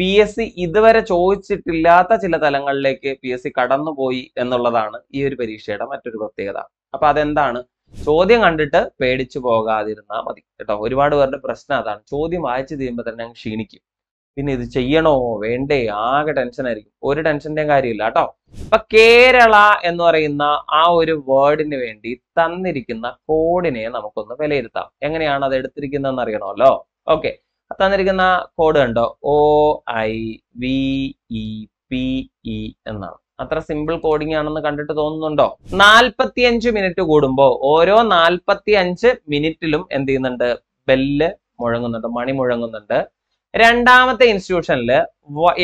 P S C ഇതുവരെ ചോദിച്ചിട്ടില്ലാത്ത ചില തലങ്ങളിലേക്ക് പി എസ് സി കടന്നുപോയി എന്നുള്ളതാണ് ഈ ഒരു പരീക്ഷയുടെ മറ്റൊരു പ്രത്യേകത അപ്പൊ അതെന്താണ് ചോദ്യം കണ്ടിട്ട് പേടിച്ചു പോകാതിരുന്നാൽ മതി കേട്ടോ ഒരുപാട് പേരുടെ പ്രശ്നം അതാണ് ചോദ്യം വായിച്ചു തീരുമ്പോൾ തന്നെ ഞങ്ങൾ ക്ഷീണിക്കും പിന്നെ ഇത് ചെയ്യണോ വേണ്ടേ ആകെ ടെൻഷൻ ആയിരിക്കും ഒരു ടെൻഷന്റെയും കാര്യമില്ല കേട്ടോ അപ്പൊ കേരള എന്ന് പറയുന്ന ആ ഒരു വേർഡിന് വേണ്ടി തന്നിരിക്കുന്ന കോഡിനെ നമുക്കൊന്ന് വിലയിരുത്താം എങ്ങനെയാണ് അത് എടുത്തിരിക്കുന്നതെന്ന് അറിയണമല്ലോ ഓക്കെ തന്നിരിക്കുന്ന കോഡ് കണ്ടോ O I V E P E എന്നാണ് അത്ര സിമ്പിൾ കോഡിംഗ് ആണെന്ന് കണ്ടിട്ട് തോന്നുന്നുണ്ടോ നാൽപ്പത്തിയഞ്ച് മിനിറ്റ് കൂടുമ്പോൾ ഓരോ നാൽപ്പത്തി അഞ്ച് മിനിറ്റിലും എന്ത് ചെയ്യുന്നുണ്ട് ബെല്ല് മുഴങ്ങുന്നുണ്ട് മണി മുഴങ്ങുന്നുണ്ട് രണ്ടാമത്തെ ഇൻസ്റ്റിറ്റ്യൂഷനിൽ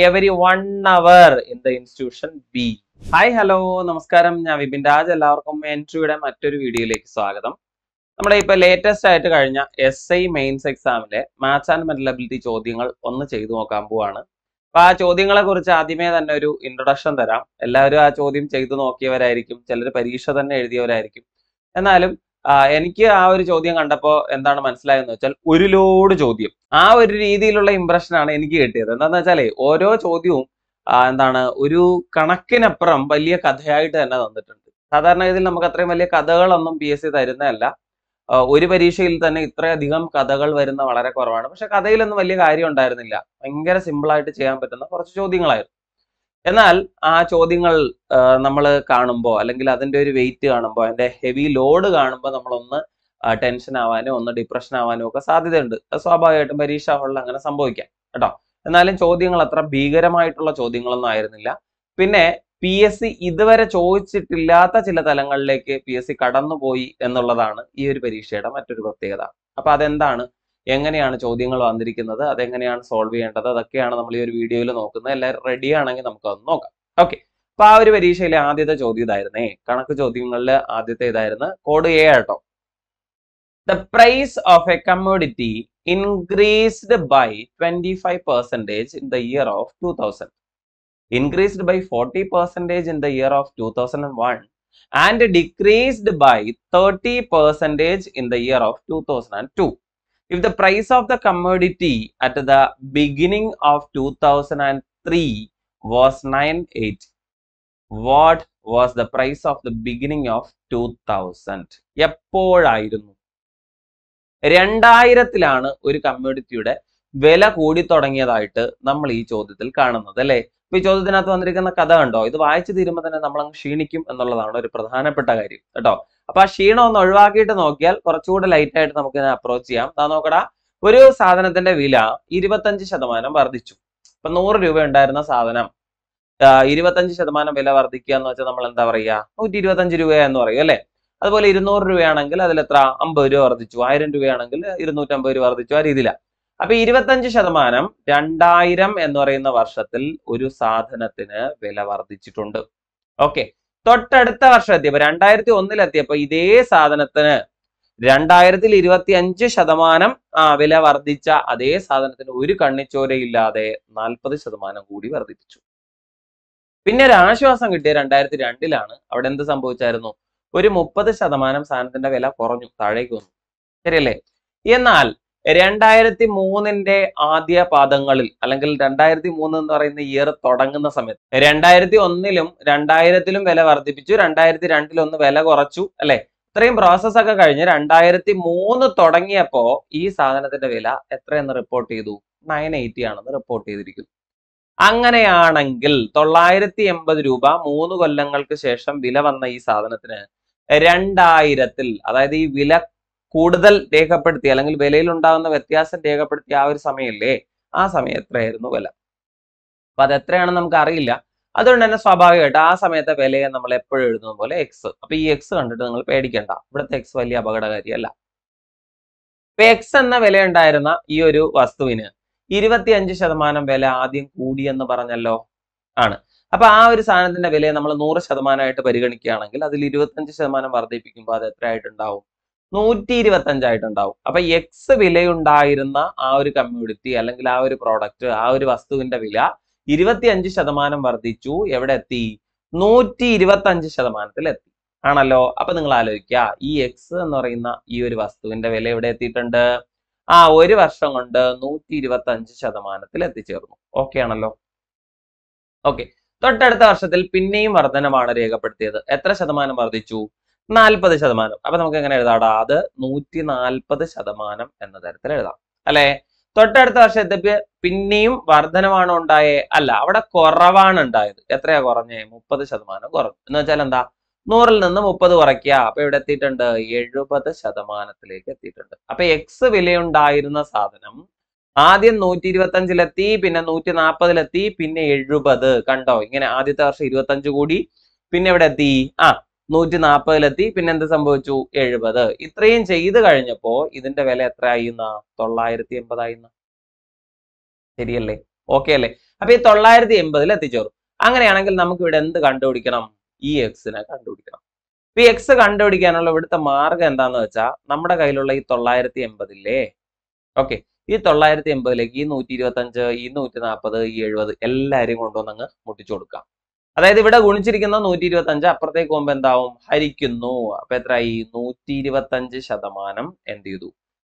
every one hour in the institution B hi hello നമസ്കാരം ഞാൻ വിപിൻ രാജ് എല്ലാവർക്കും എൻട്രിയുടെ മറ്റൊരു വീഡിയോയിലേക്ക് സ്വാഗതം നമ്മുടെ ഇപ്പൊ ലേറ്റസ്റ്റ് ആയിട്ട് കഴിഞ്ഞ എസ് ഐ മെയിൻസ് എക്സാമിലെ മാത്സ് ആൻഡ് മെന്റലബിലിറ്റി ചോദ്യങ്ങൾ ഒന്ന് ചെയ്തു നോക്കാൻ പോവാണ് അപ്പൊ ആ ചോദ്യങ്ങളെ കുറിച്ച് ആദ്യമേ തന്നെ ഒരു ഇൻട്രൊഡക്ഷൻ തരാം എല്ലാവരും ആ ചോദ്യം ചെയ്തു നോക്കിയവരായിരിക്കും ചിലർ പരീക്ഷ തന്നെ എഴുതിയവരായിരിക്കും എന്നാലും എനിക്ക് ആ ഒരു ചോദ്യം കണ്ടപ്പോൾ എന്താണ് മനസ്സിലായെന്ന് വെച്ചാൽ ഒരു ലോഡ് ചോദ്യം ആ ഒരു രീതിയിലുള്ള ആണ് എനിക്ക് കിട്ടിയത് എന്താണെന്ന് വെച്ചാലേ ഓരോ ചോദ്യവും എന്താണ് ഒരു കണക്കിനപ്പുറം വലിയ കഥയായിട്ട് തന്നെ തന്നിട്ടുണ്ട് സാധാരണഗതിയിൽ നമുക്ക് അത്രയും വലിയ കഥകളൊന്നും പി എസ് സി തരുന്നതല്ല ഒരു പരീക്ഷയിൽ തന്നെ ഇത്രയധികം കഥകൾ വരുന്ന വളരെ കുറവാണ് പക്ഷെ കഥയിലൊന്നും വലിയ കാര്യം ഉണ്ടായിരുന്നില്ല ഭയങ്കര സിമ്പിളായിട്ട് ചെയ്യാൻ പറ്റുന്ന കുറച്ച് ചോദ്യങ്ങളായിരുന്നു എന്നാൽ ആ ചോദ്യങ്ങൾ നമ്മൾ കാണുമ്പോൾ അല്ലെങ്കിൽ അതിൻ്റെ ഒരു വെയിറ്റ് കാണുമ്പോൾ അതിൻ്റെ ഹെവി ലോഡ് കാണുമ്പോൾ നമ്മളൊന്ന് ടെൻഷൻ ആവാനോ ഒന്ന് ഡിപ്രഷൻ ആവാനോ ഒക്കെ സാധ്യതയുണ്ട് സ്വാഭാവികമായിട്ടും പരീക്ഷ ഹോളിൽ അങ്ങനെ സംഭവിക്കാം കേട്ടോ എന്നാലും ചോദ്യങ്ങൾ അത്ര ഭീകരമായിട്ടുള്ള ചോദ്യങ്ങളൊന്നും ആയിരുന്നില്ല പിന്നെ പി എസ് സി ഇതുവരെ ചോദിച്ചിട്ടില്ലാത്ത ചില തലങ്ങളിലേക്ക് പി എസ് സി കടന്നുപോയി എന്നുള്ളതാണ് ഈ ഒരു പരീക്ഷയുടെ മറ്റൊരു പ്രത്യേകത അപ്പൊ അതെന്താണ് എങ്ങനെയാണ് ചോദ്യങ്ങൾ വന്നിരിക്കുന്നത് അതെങ്ങനെയാണ് സോൾവ് ചെയ്യേണ്ടത് അതൊക്കെയാണ് നമ്മൾ ഈ ഒരു വീഡിയോയിൽ നോക്കുന്നത് എല്ലാവരും റെഡി ആണെങ്കിൽ നമുക്ക് അത് നോക്കാം ഓക്കെ അപ്പൊ ആ ഒരു പരീക്ഷയിലെ ആദ്യത്തെ ചോദ്യം ഇതായിരുന്നേ കണക്ക് ചോദ്യങ്ങളിൽ ആദ്യത്തെ ഇതായിരുന്നു കോഡ് എ ആട്ടോ the price of a commodity increased by twenty five percentage in the year of two thousand increased by 40 percentage in the year of 2001 and decreased by 30 percentage in the year of 2002. If the price of the commodity at the beginning of 2003 was 98, what was the price of the beginning of 2000? എപ്പോഴായിരുന്നു രണ്ടായിരത്തിലാണ് ഒരു കമ്മ്യൂണിറ്റിയുടെ വില കൂടി തുടങ്ങിയതായിട്ട് നമ്മൾ ഈ ചോദ്യത്തിൽ കാണുന്നത് അല്ലേ ഇപ്പൊ ഈ ചോദ്യത്തിനകത്ത് വന്നിരിക്കുന്ന കഥ കണ്ടോ ഇത് വായിച്ചു തീരുമ്പോൾ തന്നെ നമ്മൾ അങ്ങ് ക്ഷീണിക്കും എന്നുള്ളതാണ് ഒരു പ്രധാനപ്പെട്ട കാര്യം കേട്ടോ അപ്പൊ ആ ക്ഷീണം ഒന്ന് ഒഴിവാക്കിയിട്ട് നോക്കിയാൽ കുറച്ചുകൂടെ ലൈറ്റ് ആയിട്ട് നമുക്ക് ഇതിനെ അപ്രോച്ച് ചെയ്യാം താ നോക്കടാ ഒരു സാധനത്തിന്റെ വില ഇരുപത്തഞ്ച് ശതമാനം വർദ്ധിച്ചു ഇപ്പൊ നൂറ് രൂപ ഉണ്ടായിരുന്ന സാധനം ഇരുപത്തഞ്ച് ശതമാനം വില വർദ്ധിക്കുക എന്ന് വെച്ചാൽ നമ്മൾ എന്താ പറയുക നൂറ്റി ഇരുപത്തഞ്ച് രൂപ എന്ന് പറയും അല്ലെ അതുപോലെ ഇരുന്നൂറ് രൂപയാണെങ്കിൽ അതിൽ എത്ര അമ്പത് രൂപ വർദ്ധിച്ചു ആയിരം രൂപയാണെങ്കിൽ ഇരുന്നൂറ്റമ്പത് രൂപ വർദ്ധിച്ചു ആ രീതിയിലാണ് അപ്പൊ ഇരുപത്തഞ്ച് ശതമാനം രണ്ടായിരം എന്ന് പറയുന്ന വർഷത്തിൽ ഒരു സാധനത്തിന് വില വർദ്ധിച്ചിട്ടുണ്ട് ഓക്കെ തൊട്ടടുത്ത വർഷം എത്തിയപ്പോ രണ്ടായിരത്തി ഒന്നിലെത്തിയപ്പോ ഇതേ സാധനത്തിന് രണ്ടായിരത്തിൽ ഇരുപത്തി അഞ്ച് ശതമാനം വില വർദ്ധിച്ച അതേ സാധനത്തിന് ഒരു കണ്ണിച്ചോരയില്ലാതെ നാൽപ്പത് ശതമാനം കൂടി വർദ്ധിപ്പിച്ചു പിന്നെ ഒരു ആശ്വാസം കിട്ടിയ രണ്ടായിരത്തി രണ്ടിലാണ് അവിടെ എന്ത് സംഭവിച്ചായിരുന്നു ഒരു മുപ്പത് ശതമാനം സാധനത്തിന്റെ വില കുറഞ്ഞു താഴേക്ക് വന്നു ശരിയല്ലേ എന്നാൽ രണ്ടായിരത്തി മൂന്നിന്റെ ആദ്യ പാദങ്ങളിൽ അല്ലെങ്കിൽ രണ്ടായിരത്തി മൂന്ന് എന്ന് പറയുന്ന ഇയർ തുടങ്ങുന്ന സമയത്ത് രണ്ടായിരത്തി ഒന്നിലും രണ്ടായിരത്തിലും വില വർദ്ധിപ്പിച്ചു രണ്ടായിരത്തി രണ്ടിലൊന്ന് വില കുറച്ചു അല്ലെ ഇത്രയും പ്രോസസ് ഒക്കെ കഴിഞ്ഞ് രണ്ടായിരത്തി മൂന്ന് തുടങ്ങിയപ്പോ ഈ സാധനത്തിന്റെ വില എത്രയെന്ന് റിപ്പോർട്ട് ചെയ്തു നയൻ എയ്റ്റി ആണെന്ന് റിപ്പോർട്ട് ചെയ്തിരിക്കുന്നു അങ്ങനെയാണെങ്കിൽ തൊള്ളായിരത്തി എൺപത് രൂപ മൂന്ന് കൊല്ലങ്ങൾക്ക് ശേഷം വില വന്ന ഈ സാധനത്തിന് രണ്ടായിരത്തിൽ അതായത് ഈ വില കൂടുതൽ രേഖപ്പെടുത്തി അല്ലെങ്കിൽ ഉണ്ടാകുന്ന വ്യത്യാസം രേഖപ്പെടുത്തിയ ആ ഒരു സമയമല്ലേ ആ സമയം എത്രയായിരുന്നു വില അപ്പൊ അത് എത്രയാണെന്ന് നമുക്ക് അറിയില്ല അതുകൊണ്ട് തന്നെ സ്വാഭാവികമായിട്ട് ആ സമയത്തെ വിലയെ നമ്മൾ എപ്പോഴും എഴുതുന്ന പോലെ എക്സ് അപ്പൊ ഈ എക്സ് കണ്ടിട്ട് നിങ്ങൾ പേടിക്കണ്ട ഇവിടുത്തെ എക്സ് വലിയ അപകടകാരിയല്ല ഇപ്പൊ എക്സ് എന്ന വില ഉണ്ടായിരുന്ന ഈ ഒരു വസ്തുവിന് ഇരുപത്തിയഞ്ച് ശതമാനം വില ആദ്യം കൂടിയെന്ന് പറഞ്ഞല്ലോ ആണ് അപ്പൊ ആ ഒരു സാധനത്തിന്റെ വിലയെ നമ്മൾ നൂറ് ശതമാനമായിട്ട് പരിഗണിക്കുകയാണെങ്കിൽ അതിൽ ഇരുപത്തിയഞ്ച് ശതമാനം വർദ്ധിപ്പിക്കുമ്പോൾ അത് എത്രയായിട്ടുണ്ടാവും നൂറ്റി ഇരുപത്തഞ്ചായിട്ടുണ്ടാവും അപ്പൊ എക്സ് വിലയുണ്ടായിരുന്ന ആ ഒരു കമ്മ്യൂണിറ്റി അല്ലെങ്കിൽ ആ ഒരു പ്രോഡക്റ്റ് ആ ഒരു വസ്തുവിന്റെ വില ഇരുപത്തിയഞ്ച് ശതമാനം വർദ്ധിച്ചു എവിടെ എത്തി നൂറ്റി ഇരുപത്തി അഞ്ച് ശതമാനത്തിൽ എത്തി ആണല്ലോ അപ്പൊ നിങ്ങൾ ആലോചിക്കുക ഈ എക്സ് എന്ന് പറയുന്ന ഈ ഒരു വസ്തുവിന്റെ വില എവിടെ എത്തിയിട്ടുണ്ട് ആ ഒരു വർഷം കൊണ്ട് നൂറ്റി ഇരുപത്തി അഞ്ച് ശതമാനത്തിൽ എത്തിച്ചേർന്നു ഓക്കെ ആണല്ലോ ഓക്കെ തൊട്ടടുത്ത വർഷത്തിൽ പിന്നെയും വർധനമാണ് രേഖപ്പെടുത്തിയത് എത്ര ശതമാനം വർദ്ധിച്ചു നാൽപ്പത് ശതമാനം അപ്പൊ നമുക്ക് എങ്ങനെ എഴുതാടാ അത് നൂറ്റി നാൽപ്പത് ശതമാനം എന്ന തരത്തിൽ എഴുതാം അല്ലെ തൊട്ടടുത്ത വർഷത്തെ പിന്നെയും വർധനമാണോ ഉണ്ടായേ അല്ല അവിടെ കുറവാണ് ഉണ്ടായത് എത്രയാ കുറഞ്ഞേ മുപ്പത് ശതമാനം കുറഞ്ഞു എന്ന് വെച്ചാൽ എന്താ നൂറിൽ നിന്ന് മുപ്പത് കുറയ്ക്കുക അപ്പൊ ഇവിടെ എത്തിയിട്ടുണ്ട് എഴുപത് ശതമാനത്തിലേക്ക് എത്തിയിട്ടുണ്ട് അപ്പൊ എക്സ് വിലയുണ്ടായിരുന്ന സാധനം ആദ്യം നൂറ്റി അഞ്ചിലെത്തി പിന്നെ നൂറ്റി നാൽപ്പതിലെത്തി പിന്നെ എഴുപത് കണ്ടോ ഇങ്ങനെ ആദ്യത്തെ വർഷം ഇരുപത്തഞ്ച് കൂടി പിന്നെ ഇവിടെ എത്തി ആ നൂറ്റി നാൽപ്പതിലെത്തി പിന്നെ എന്ത് സംഭവിച്ചു എഴുപത് ഇത്രയും ചെയ്ത് കഴിഞ്ഞപ്പോ ഇതിന്റെ വില എത്ര ആയിന്ന തൊള്ളായിരത്തി എൺപതായിന്ന ശരിയല്ലേ ഓക്കെ അല്ലേ അപ്പൊ ഈ തൊള്ളായിരത്തി എൺപതിൽ എത്തിച്ചേർന്നു അങ്ങനെയാണെങ്കിൽ നമുക്ക് ഇവിടെ എന്ത് കണ്ടുപിടിക്കണം ഈ എക്സിനെ കണ്ടുപിടിക്കണം ഈ എക്സ് കണ്ടുപിടിക്കാനുള്ള ഇവിടുത്തെ മാർഗം എന്താന്ന് വെച്ചാൽ നമ്മുടെ കയ്യിലുള്ള ഈ തൊള്ളായിരത്തി എൺപതില്ലേ ഓക്കെ ഈ തൊള്ളായിരത്തി എൺപതിലേക്ക് ഈ നൂറ്റി ഇരുപത്തി അഞ്ച് ഈ നൂറ്റി നാൽപ്പത് ഈ എഴുപത് എല്ലാവരെയും കൊണ്ടുവന്ന് അങ്ങ് മുട്ടിച്ചു കൊടുക്കാം അതായത് ഇവിടെ ഗുണിച്ചിരിക്കുന്ന നൂറ്റി അഞ്ച് അപ്പുറത്തേക്ക് പോകുമ്പോൾ എന്താവും ഹരിക്കുന്നു അപ്പൊ എത്രയായി നൂറ്റി അഞ്ച് ശതമാനം എന്ത് ചെയ്തു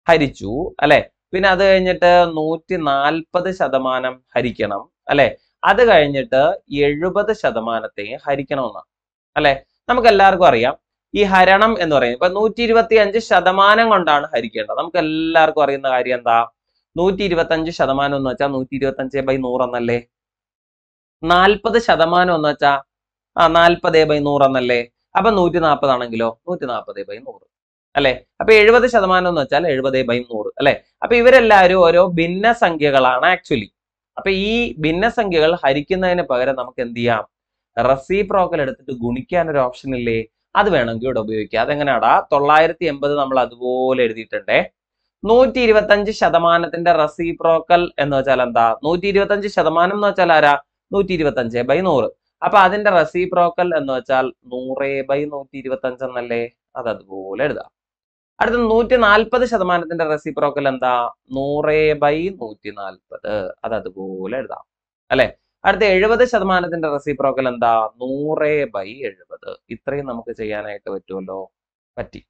ഹരിച്ചു അല്ലെ പിന്നെ അത് കഴിഞ്ഞിട്ട് നൂറ്റി നാൽപ്പത് ശതമാനം ഹരിക്കണം അല്ലെ അത് കഴിഞ്ഞിട്ട് എഴുപത് ശതമാനത്തെയും ഹരിക്കണമെന്നാണ് അല്ലെ നമുക്ക് എല്ലാവർക്കും അറിയാം ഈ ഹരണം എന്ന് പറയുന്നത് ഇപ്പൊ നൂറ്റി ഇരുപത്തി അഞ്ച് ശതമാനം കൊണ്ടാണ് ഹരിക്കേണ്ടത് നമുക്ക് എല്ലാവർക്കും അറിയുന്ന കാര്യം എന്താ നൂറ്റി ഇരുപത്തി അഞ്ച് ശതമാനം എന്ന് വെച്ചാൽ നൂറ്റി ഇരുപത്തി അഞ്ച് ബൈ നൂറെന്നല്ലേ നാൽപ്പത് ശതമാനം എന്ന് വെച്ചാ ആ നാൽപ്പത് ബൈ നൂറ് എന്നല്ലേ അപ്പൊ നൂറ്റി നാൽപ്പതാണെങ്കിലോ നൂറ്റി നാൽപ്പത് ബൈ നൂറ് അല്ലെ അപ്പൊ എഴുപത് ശതമാനം എന്ന് വെച്ചാൽ എഴുപത് ബൈ നൂറ് അല്ലെ അപ്പൊ ഇവരെല്ലാവരും ഓരോ ഭിന്ന സംഖ്യകളാണ് ആക്ച്വലി അപ്പൊ ഈ ഭിന്ന സംഖ്യകൾ ഹരിക്കുന്നതിന് പകരം നമുക്ക് എന്ത് ചെയ്യാം പ്രോക്കൽ എടുത്തിട്ട് ഗുണിക്കാൻ ഒരു ഓപ്ഷൻ ഇല്ലേ അത് വേണമെങ്കിൽ ഇവിടെ ഉപയോഗിക്കാം അതെങ്ങനെയാടാ തൊള്ളായിരത്തി എൺപത് നമ്മൾ അതുപോലെ എഴുതിയിട്ടുണ്ടേ നൂറ്റി ഇരുപത്തഞ്ച് ശതമാനത്തിന്റെ പ്രോക്കൽ എന്ന് വെച്ചാൽ എന്താ നൂറ്റി ഇരുപത്തഞ്ച് ശതമാനം എന്ന് വെച്ചാൽ ആരാ നൂറ്റി ഇരുപത്തി അഞ്ച് ബൈ നൂറ് അപ്പൊ അതിന്റെ റെസിപ്രോക്കൽ എന്ന് വെച്ചാൽ നൂറേ ബൈ നൂറ്റി ഇരുപത്തി അഞ്ച് എന്നല്ലേ അത് അതുപോലെ എഴുതാം അടുത്ത നൂറ്റി നാൽപ്പത് ശതമാനത്തിന്റെ റെസിപ്രോക്കൽ എന്താ നൂറേ ബൈ നൂറ്റി നാൽപ്പത് അത് അതുപോലെ എഴുതാം അല്ലെ അടുത്ത എഴുപത് ശതമാനത്തിന്റെ റെസിപ്രോക്കൽ എന്താ നൂറേ ബൈ എഴുപത് ഇത്രയും നമുക്ക് ചെയ്യാനായിട്ട് പറ്റുമല്ലോ പറ്റി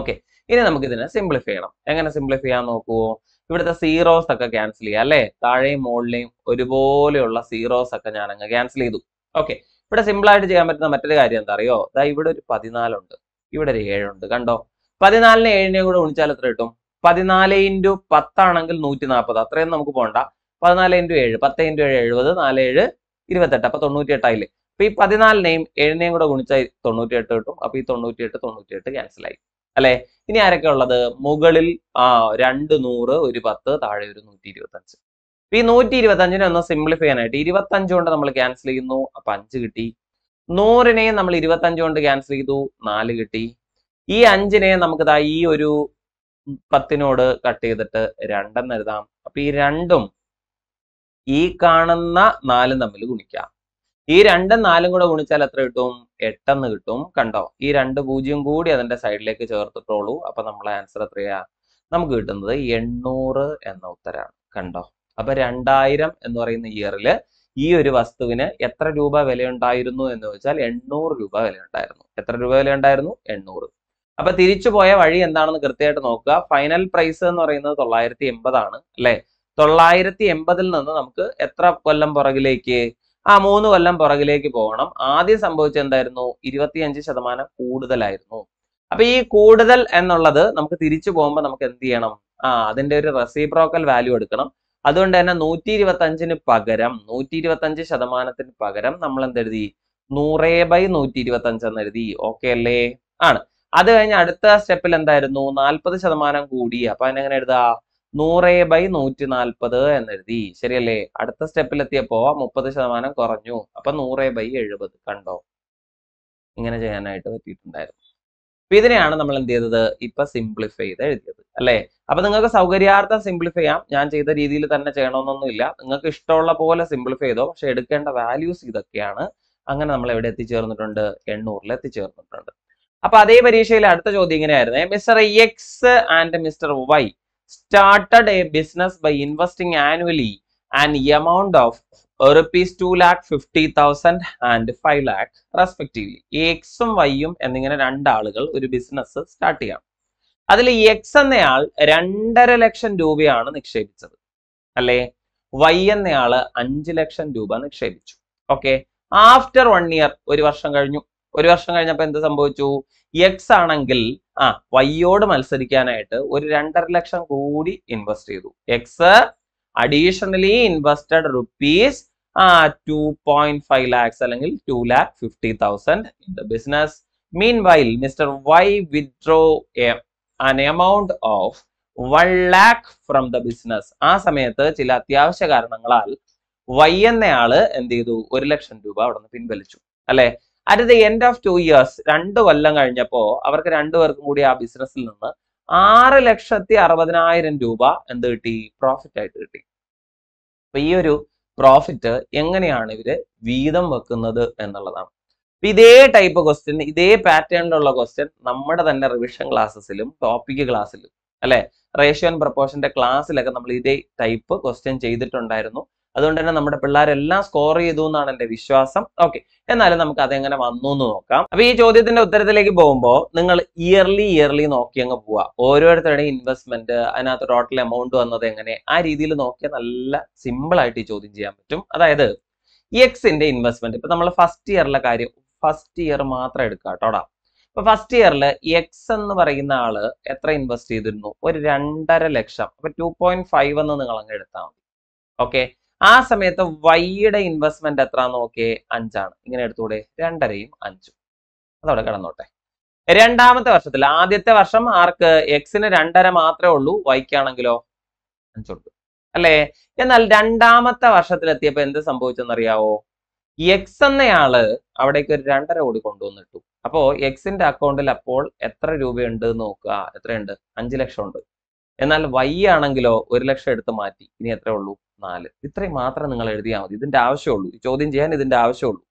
ഓക്കെ ഇനി നമുക്ക് ഇതിനെ സിംപ്ലിഫൈ ചെയ്യണം എങ്ങനെ സിംപ്ലിഫൈ ചെയ്യാൻ നോക്കുവോ ഇവിടുത്തെ സീറോസ് ഒക്കെ ക്യാൻസൽ ചെയ്യുക അല്ലേ താഴെയും മുകളിലെയും ഒരുപോലെയുള്ള സീറോസ് ഒക്കെ ഞാൻ അങ്ങ് ക്യാൻസൽ ചെയ്തു ഓക്കെ ഇവിടെ സിമ്പിൾ ആയിട്ട് ചെയ്യാൻ പറ്റുന്ന മറ്റൊരു കാര്യം എന്താ അറിയോ ദാ ഇവിടെ ഒരു പതിനാലുണ്ട് ഇവിടെ ഒരു ഏഴുണ്ട് കണ്ടോ പതിനാലിന് ഏഴിനെയും കൂടെ ഗുണിച്ചാൽ എത്ര കിട്ടും പതിനാല് ഇൻറ്റു പത്താണെങ്കിൽ നൂറ്റി നാൽപ്പത് അത്രയും നമുക്ക് പോകണ്ട പതിനാല് ഇൻറ്റു ഏഴ് പത്ത് ഇൻറ്റു ഏഴ് എഴുപത് നാല് ഏഴ് ഇരുപത്തെട്ട് അപ്പൊ തൊണ്ണൂറ്റി എട്ടായില്ലേ അപ്പൊ ഈ പതിനാലിനെയും ഏഴിനെയും കൂടെ ഗുണിച്ചാൽ തൊണ്ണൂറ്റി എട്ട് കിട്ടും അപ്പൊ ഈ തൊണ്ണൂറ്റി എട്ട് തൊണ്ണൂറ്റി എട്ട് ക്യാൻസലായി അല്ലെ ഇനി ആരൊക്കെ ഉള്ളത് മുകളിൽ ആ രണ്ട് നൂറ് ഒരു പത്ത് താഴെ ഒരു നൂറ്റി ഇരുപത്തഞ്ച് ഈ നൂറ്റി ഇരുപത്തഞ്ചിനെ ഒന്ന് സിംപ്ലിഫൈ ചെയ്യാനായിട്ട് ഇരുപത്തഞ്ചു കൊണ്ട് നമ്മൾ ക്യാൻസൽ ചെയ്യുന്നു അപ്പൊ അഞ്ച് കിട്ടി നൂറിനെയും നമ്മൾ ഇരുപത്തഞ്ച് കൊണ്ട് ക്യാൻസൽ ചെയ്തു നാല് കിട്ടി ഈ അഞ്ചിനെ നമുക്ക് ഇതാ ഈ ഒരു പത്തിനോട് കട്ട് ചെയ്തിട്ട് രണ്ടെന്ന് എഴുതാം അപ്പൊ ഈ രണ്ടും ഈ കാണുന്ന നാലും തമ്മിൽ ഗുണിക്കാം ഈ രണ്ടും നാലും കൂടെ ഗുണിച്ചാൽ എത്ര കിട്ടും എട്ടെന്ന് കിട്ടും കണ്ടോ ഈ രണ്ട് പൂജ്യം കൂടി അതിന്റെ സൈഡിലേക്ക് ചേർത്തിട്ടുള്ളൂ അപ്പൊ നമ്മളെ ആൻസർ എത്രയാ നമുക്ക് കിട്ടുന്നത് എണ്ണൂറ് എന്ന ഉത്തരാണ് കണ്ടോ അപ്പൊ രണ്ടായിരം എന്ന് പറയുന്ന ഇയറിൽ ഈ ഒരു വസ്തുവിന് എത്ര രൂപ വിലയുണ്ടായിരുന്നു എന്ന് വെച്ചാൽ എണ്ണൂറ് രൂപ വിലയുണ്ടായിരുന്നു എത്ര രൂപ വിലയുണ്ടായിരുന്നു എണ്ണൂറ് അപ്പൊ തിരിച്ചു പോയ വഴി എന്താണെന്ന് കൃത്യമായിട്ട് നോക്കുക ഫൈനൽ പ്രൈസ് എന്ന് പറയുന്നത് തൊള്ളായിരത്തി എൺപതാണ് അല്ലെ തൊള്ളായിരത്തി എൺപതിൽ നിന്ന് നമുക്ക് എത്ര കൊല്ലം പുറകിലേക്ക് ആ മൂന്ന് കൊല്ലം പുറകിലേക്ക് പോകണം ആദ്യം സംഭവിച്ചത് എന്തായിരുന്നു ഇരുപത്തിയഞ്ച് ശതമാനം കൂടുതലായിരുന്നു അപ്പൊ ഈ കൂടുതൽ എന്നുള്ളത് നമുക്ക് തിരിച്ചു പോകുമ്പോൾ നമുക്ക് എന്ത് ചെയ്യണം ആ അതിന്റെ ഒരു റെസിപ്രോക്കൽ വാല്യൂ എടുക്കണം അതുകൊണ്ട് തന്നെ നൂറ്റി ഇരുപത്തഞ്ചിന് പകരം നൂറ്റി ഇരുപത്തഞ്ച് ശതമാനത്തിന് പകരം നമ്മൾ എന്തെഴുതി നൂറേ ബൈ നൂറ്റി ഇരുപത്തഞ്ച് എന്ന് എഴുതി ഓക്കെ അല്ലേ ആണ് അത് കഴിഞ്ഞ് അടുത്ത സ്റ്റെപ്പിൽ എന്തായിരുന്നു നാൽപ്പത് ശതമാനം കൂടി അപ്പൊ അതിനെങ്ങനെ എഴുതാ നൂറ് ബൈ നൂറ്റി നാൽപ്പത് എന്നെഴുതി ശരിയല്ലേ അടുത്ത സ്റ്റെപ്പിൽ എത്തിയപ്പോ മുപ്പത് ശതമാനം കുറഞ്ഞു അപ്പൊ നൂറ് ബൈ എഴുപത് കണ്ടോ ഇങ്ങനെ ചെയ്യാനായിട്ട് പറ്റിയിട്ടുണ്ടായിരുന്നു അപ്പൊ ഇതിനെയാണ് നമ്മൾ എന്ത് ചെയ്തത് ഇപ്പൊ സിംപ്ലിഫൈ ചെയ്ത് എഴുതിയത് അല്ലെ അപ്പൊ നിങ്ങൾക്ക് സൗകര്യാർത്ഥം സിംപ്ലിഫൈ ചെയ്യാം ഞാൻ ചെയ്ത രീതിയിൽ തന്നെ ചെയ്യണമെന്നൊന്നുമില്ല നിങ്ങൾക്ക് ഇഷ്ടമുള്ള പോലെ സിംപ്ലിഫൈ ചെയ്തോ പക്ഷെ എടുക്കേണ്ട വാല്യൂസ് ഇതൊക്കെയാണ് അങ്ങനെ നമ്മൾ എവിടെ എത്തിച്ചേർന്നിട്ടുണ്ട് എണ്ണൂറിൽ എത്തിച്ചേർന്നിട്ടുണ്ട് അപ്പൊ അതേ പരീക്ഷയിൽ അടുത്ത ചോദ്യം ഇങ്ങനെയായിരുന്നേ mister X and mister Y started a business by investing annually an amount of rupees two lakh fifty thousand and five lakh respectively എക്സും വൈയും എന്നിങ്ങനെ രണ്ടാളുകൾ ഒരു ബിസിനസ് സ്റ്റാർട്ട് ചെയ്യണം അതിൽ എക്സ് എന്നയാൾ രണ്ടര ലക്ഷം രൂപയാണ് നിക്ഷേപിച്ചത് അല്ലേ വൈ എന്നയാള് അഞ്ച് ലക്ഷം രൂപ നിക്ഷേപിച്ചു ഓക്കെ ആഫ്റ്റർ വൺ ഇയർ ഒരു വർഷം കഴിഞ്ഞു ഒരു വർഷം കഴിഞ്ഞപ്പോൾ എന്ത് സംഭവിച്ചു എക്സ് ആണെങ്കിൽ ആ വൈയോട് മത്സരിക്കാനായിട്ട് ഒരു രണ്ടര ലക്ഷം കൂടി ഇൻവെസ്റ്റ് ചെയ്തു X additionally invested rupees ah two point five lakhs അല്ലെങ്കിൽ two lakh fifty thousand in the business meanwhile mister Y withdraw an amount of one lakh from the business ആ സമയത്ത് ചില അത്യാവശ്യ കാരണങ്ങളാൽ വൈ എന്നയാള് എന്ത് ചെയ്തു ഒരു ലക്ഷം രൂപ അവിടെ നിന്ന് പിൻവലിച്ചു അല്ലെ at the end of two years രണ്ട് കൊല്ലം കഴിഞ്ഞപ്പോ അവർക്ക് രണ്ടുപേർക്കും കൂടി ആ ബിസിനസ്സിൽ നിന്ന് ആറ് ലക്ഷത്തി അറുപതിനായിരം രൂപ എന്ത് കിട്ടി പ്രോഫിറ്റ് ആയിട്ട് കിട്ടി അപ്പൊ ഈ ഒരു പ്രോഫിറ്റ് എങ്ങനെയാണ് ഇവര് വീതം വെക്കുന്നത് എന്നുള്ളതാണ് ഇതേ ടൈപ്പ് ക്വസ്റ്റ്യൻ ഇതേ പാറ്റേണിലുള്ള ക്വസ്റ്റ്യൻ നമ്മുടെ തന്നെ റിവിഷൻ ക്ലാസ്സസിലും ടോപ്പിക് ക്ലാസ്സിലും അല്ലെ റേഷ്യോ ആൻഡ് പ്രപ്പോർഷന്റെ ക്ലാസ്സിലൊക്കെ നമ്മൾ ഇതേ ടൈപ്പ് ക്വസ്റ്റ്യൻ ചെയ്തിട്ടുണ്ടായിരുന്നു അതുകൊണ്ട് തന്നെ നമ്മുടെ പിള്ളേരെല്ലാം സ്കോർ ചെയ്തു എന്നാണ് എന്റെ വിശ്വാസം ഓക്കെ എന്നാലും നമുക്ക് അതെങ്ങനെ വന്നു എന്ന് നോക്കാം അപ്പൊ ഈ ചോദ്യത്തിന്റെ ഉത്തരത്തിലേക്ക് പോകുമ്പോൾ നിങ്ങൾ ഇയർലി ഇയർലി നോക്കി അങ്ങ് പോവാ ഓരോരുത്തരുടെയും ഇൻവെസ്റ്റ്മെന്റ് അതിനകത്ത് ടോട്ടൽ എമൗണ്ട് വന്നത് എങ്ങനെ ആ രീതിയിൽ നോക്കിയാൽ നല്ല സിമ്പിൾ ആയിട്ട് ഈ ചോദ്യം ചെയ്യാൻ പറ്റും അതായത് എക്സിന്റെ ഇൻവെസ്റ്റ്മെന്റ് ഇപ്പൊ നമ്മൾ ഫസ്റ്റ് ഇയറിലെ കാര്യം ഫസ്റ്റ് ഇയർ മാത്രം എടുക്കുക കേട്ടോടാ ഇപ്പൊ ഫസ്റ്റ് ഇയറിൽ എക്സ് എന്ന് പറയുന്ന ആള് എത്ര ഇൻവെസ്റ്റ് ചെയ്തിരുന്നു ഒരു രണ്ടര ലക്ഷം അപ്പൊ ടു പോയിന്റ് ഫൈവ് എന്ന് നിങ്ങൾ അങ്ങ് എടുത്താൽ മതി ഓക്കെ ആ സമയത്ത് വൈയുടെ ഇൻവെസ്റ്റ്മെന്റ് എത്ര നോക്കിയേ അഞ്ചാണ് ഇങ്ങനെ എടുത്തുകൂടെ രണ്ടരയും അഞ്ചും അതവിടെ കിടന്നോട്ടെ രണ്ടാമത്തെ വർഷത്തിൽ ആദ്യത്തെ വർഷം ആർക്ക് എക്സിന് രണ്ടര മാത്രമേ ഉള്ളൂ വൈക്കാണെങ്കിലോ അഞ്ചുണ്ട് അല്ലേ എന്നാൽ രണ്ടാമത്തെ വർഷത്തിൽ എത്തിയപ്പോ എന്ത് സംഭവിച്ചെന്നറിയാവോ എക്സ് എന്നയാള് അവിടേക്ക് ഒരു രണ്ടര കോടി കൊണ്ടുവന്നിട്ടു അപ്പോ എക്സിന്റെ അക്കൗണ്ടിൽ അപ്പോൾ എത്ര രൂപയുണ്ട് നോക്കുക എത്രയുണ്ട് അഞ്ച് ലക്ഷം ഉണ്ട് എന്നാൽ വൈ ആണെങ്കിലോ ഒരു ലക്ഷം എടുത്ത് മാറ്റി ഇനി എത്രയുള്ളൂ നാല് ഇത്രയും മാത്രം നിങ്ങൾ എഴുതിയാൽ മതി ഇതിന്റെ ആവശ്യമുള്ളൂ ഈ ചോദ്യം ചെയ്യാൻ ഇതിന്റെ ആവശ്യമുള്ളൂ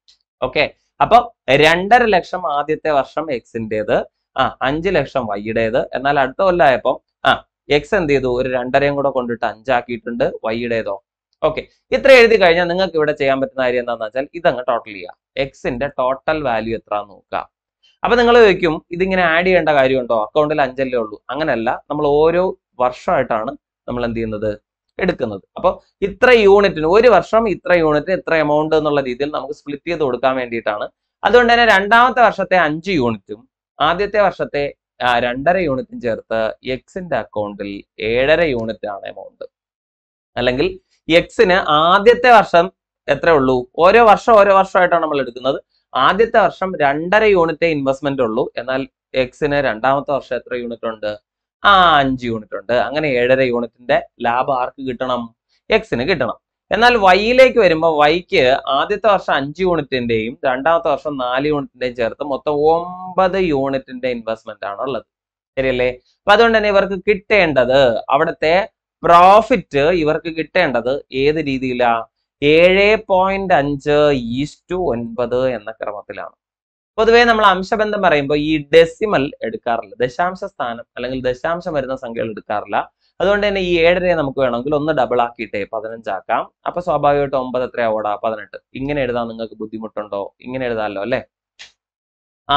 ഓക്കെ അപ്പൊ രണ്ടര ലക്ഷം ആദ്യത്തെ വർഷം എക്സിൻ്റെത് ആ അഞ്ചു ലക്ഷം വൈയുടേത് എന്നാൽ അടുത്ത കൊല്ലമായപ്പോ ആ എക്സ് എന്ത് ചെയ്തു ഒരു രണ്ടരയും കൂടെ കൊണ്ടിട്ട് അഞ്ചാക്കിയിട്ടുണ്ട് വൈയുടേതോ ഓക്കെ ഇത്ര എഴുതി കഴിഞ്ഞാൽ നിങ്ങൾക്ക് ഇവിടെ ചെയ്യാൻ പറ്റുന്ന കാര്യം എന്താണെന്ന് വെച്ചാൽ ഇതങ്ങ് ടോട്ടൽ ചെയ്യുക എക്സിന്റെ ടോട്ടൽ വാല്യൂ എത്ര നോക്കുക അപ്പൊ നിങ്ങൾ ചോദിക്കും ഇതിങ്ങനെ ആഡ് ചെയ്യേണ്ട കാര്യമുണ്ടോ അക്കൗണ്ടിൽ അഞ്ചല്ലേ ഉള്ളൂ അങ്ങനെയല്ല നമ്മൾ ഓരോ വർഷമായിട്ടാണ് നമ്മൾ എന്ത് ചെയ്യുന്നത് എടുക്കുന്നത് അപ്പോൾ ഇത്ര യൂണിറ്റിന് ഒരു വർഷം ഇത്ര യൂണിറ്റിന് ഇത്ര എമൗണ്ട് എന്നുള്ള രീതിയിൽ നമുക്ക് സ്പ്ലിറ്റ് ചെയ്ത് കൊടുക്കാൻ വേണ്ടിയിട്ടാണ് അതുകൊണ്ട് തന്നെ രണ്ടാമത്തെ വർഷത്തെ അഞ്ച് യൂണിറ്റും ആദ്യത്തെ വർഷത്തെ രണ്ടര യൂണിറ്റും ചേർത്ത് എക്സിന്റെ അക്കൗണ്ടിൽ ഏഴര യൂണിറ്റ് ആണ് എമൗണ്ട് അല്ലെങ്കിൽ എക്സിന് ആദ്യത്തെ വർഷം എത്ര ഉള്ളൂ ഓരോ വർഷം ഓരോ വർഷമായിട്ടാണ് നമ്മൾ എടുക്കുന്നത് ആദ്യത്തെ വർഷം രണ്ടര യൂണിറ്റേ ഇൻവെസ്റ്റ്മെന്റ് ഉള്ളൂ എന്നാൽ എക്സിന് രണ്ടാമത്തെ വർഷം എത്ര യൂണിറ്റ് ഉണ്ട് ആ അഞ്ച് യൂണിറ്റ് ഉണ്ട് അങ്ങനെ ഏഴര യൂണിറ്റിന്റെ ലാഭം ആർക്ക് കിട്ടണം എക്സിന് കിട്ടണം എന്നാൽ വൈയിലേക്ക് വരുമ്പോൾ വൈക്ക് ആദ്യത്തെ വർഷം അഞ്ച് യൂണിറ്റിന്റെയും രണ്ടാമത്തെ വർഷം നാല് യൂണിറ്റിന്റെയും ചേർത്ത് മൊത്തം ഒമ്പത് യൂണിറ്റിന്റെ ഇൻവെസ്റ്റ്മെന്റ് ആണ് ഉള്ളത് ശരിയല്ലേ അപ്പൊ അതുകൊണ്ട് തന്നെ ഇവർക്ക് കിട്ടേണ്ടത് അവിടുത്തെ പ്രോഫിറ്റ് ഇവർക്ക് കിട്ടേണ്ടത് ഏത് രീതിയിലാണ് ഏഴ് പോയിന്റ് അഞ്ച് ഈസ്റ്റു ഒൻപത് എന്ന ക്രമത്തിലാണ് പൊതുവേ നമ്മൾ അംശബന്ധം പറയുമ്പോൾ ഈ ഡെസിമൽ എടുക്കാറില്ല ദശാംശ സ്ഥാനം അല്ലെങ്കിൽ ദശാംശം വരുന്ന സംഖ്യകൾ എടുക്കാറില്ല അതുകൊണ്ട് തന്നെ ഈ ഏഴരയെ നമുക്ക് വേണമെങ്കിൽ ഒന്ന് ഡബിൾ ആക്കിയിട്ടേ പതിനഞ്ചാക്കാം അപ്പൊ സ്വാഭാവികമായിട്ട് ഒമ്പത് എത്രയാ ഓടാ പതിനെട്ട് ഇങ്ങനെ എഴുതാൻ നിങ്ങൾക്ക് ബുദ്ധിമുട്ടുണ്ടോ ഇങ്ങനെ എഴുതാമല്ലോ അല്ലെ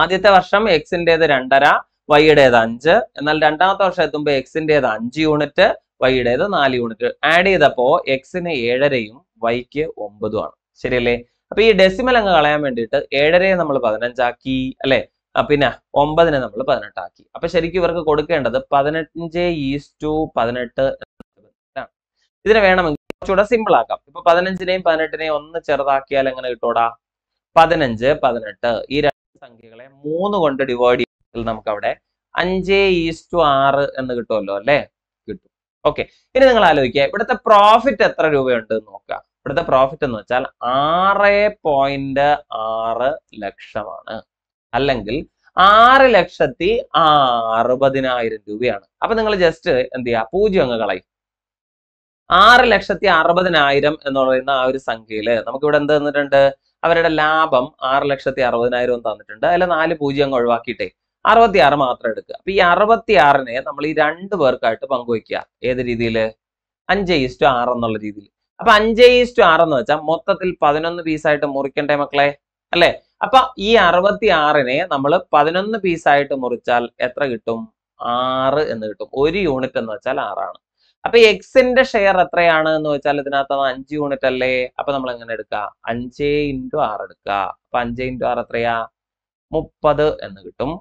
ആദ്യത്തെ വർഷം എക്സിൻ്റെത് രണ്ടര വൈയുടേത് അഞ്ച് എന്നാൽ രണ്ടാമത്തെ വർഷം എത്തുമ്പോൾ എക്സിൻ്റെത് അഞ്ച് യൂണിറ്റ് വൈയുടേത് നാല് യൂണിറ്റ് ആഡ് ചെയ്തപ്പോ എക്സിന് ഏഴരയും വൈക്ക് ഒമ്പതും ആണ് ശരിയല്ലേ അപ്പൊ ഈ ഡെസിമൽ അങ്ങ് കളയാൻ വേണ്ടിയിട്ട് ഏഴരയെ നമ്മൾ പതിനഞ്ചാക്കി അല്ലെ പിന്നെ ഒമ്പതിനെ നമ്മൾ പതിനെട്ടാക്കി അപ്പൊ ശരിക്കും ഇവർക്ക് കൊടുക്കേണ്ടത് പതിനഞ്ച് ഈസ് ടു പതിനെട്ട് ഇതിനെ വേണമെങ്കിൽ കുറച്ചുകൂടെ സിമ്പിൾ ആക്കാം ഇപ്പൊ പതിനഞ്ചിനെയും പതിനെട്ടിനെയും ഒന്ന് ചെറുതാക്കിയാൽ എങ്ങനെ കിട്ടൂടാ പതിനഞ്ച് പതിനെട്ട് ഈ രണ്ട് സംഖ്യകളെ മൂന്ന് കൊണ്ട് ഡിവൈഡ് ചെയ്താൽ നമുക്ക് അവിടെ അഞ്ച് ഈസ് ടു ആറ് എന്ന് കിട്ടുമല്ലോ അല്ലേ കിട്ടും ഓക്കെ ഇനി നിങ്ങൾ ആലോചിക്കുക ഇവിടുത്തെ പ്രോഫിറ്റ് എത്ര രൂപയുണ്ട് നോക്കുക ഇവിടുത്തെ പ്രോഫിറ്റ് എന്ന് വെച്ചാൽ ആറ് പോയിന്റ് ആറ് ലക്ഷമാണ് അല്ലെങ്കിൽ ആറ് ലക്ഷത്തി അറുപതിനായിരം രൂപയാണ് അപ്പൊ നിങ്ങൾ ജസ്റ്റ് എന്ത് ചെയ്യാ പൂജ്യം അങ്ങ് കളയും ആറ് ലക്ഷത്തി അറുപതിനായിരം എന്ന് പറയുന്ന ആ ഒരു സംഖ്യയിൽ നമുക്കിവിടെ എന്ത് തന്നിട്ടുണ്ട് അവരുടെ ലാഭം ആറ് ലക്ഷത്തി അറുപതിനായിരം തന്നിട്ടുണ്ട് അതിൽ നാല് പൂജ്യം അങ്ങ് ഒഴിവാക്കിയിട്ടേ അറുപത്തിയാറ് മാത്രം എടുക്കുക അപ്പൊ ഈ അറുപത്തിയാറിനെ നമ്മൾ ഈ രണ്ട് പേർക്കായിട്ട് പങ്കുവയ്ക്കുക ഏത് രീതിയിൽ അഞ്ച് ഇസ്റ്റു ആറ് എന്നുള്ള രീതിയിൽ അപ്പൊ അഞ്ച് ഈസ്റ്റു ആറ് എന്ന് വെച്ചാൽ മൊത്തത്തിൽ പതിനൊന്ന് പീസായിട്ട് മുറിക്കണ്ടേ മക്കളെ അല്ലെ അപ്പൊ ഈ അറുപത്തി ആറിനെ നമ്മൾ പതിനൊന്ന് പീസായിട്ട് മുറിച്ചാൽ എത്ര കിട്ടും ആറ് എന്ന് കിട്ടും ഒരു യൂണിറ്റ് എന്ന് വെച്ചാൽ ആറാണ് അപ്പൊ എക്സിന്റെ ഷെയർ എത്രയാണ് എന്ന് വെച്ചാൽ ഇതിനകത്ത് അഞ്ച് യൂണിറ്റ് അല്ലേ അപ്പൊ നമ്മൾ എങ്ങനെ എടുക്കുക അഞ്ച് ഇൻറ്റു ആറ് എടുക്കുക അപ്പൊ അഞ്ച് ഇൻറ്റു ആറ് എത്രയാ മുപ്പത് എന്ന് കിട്ടും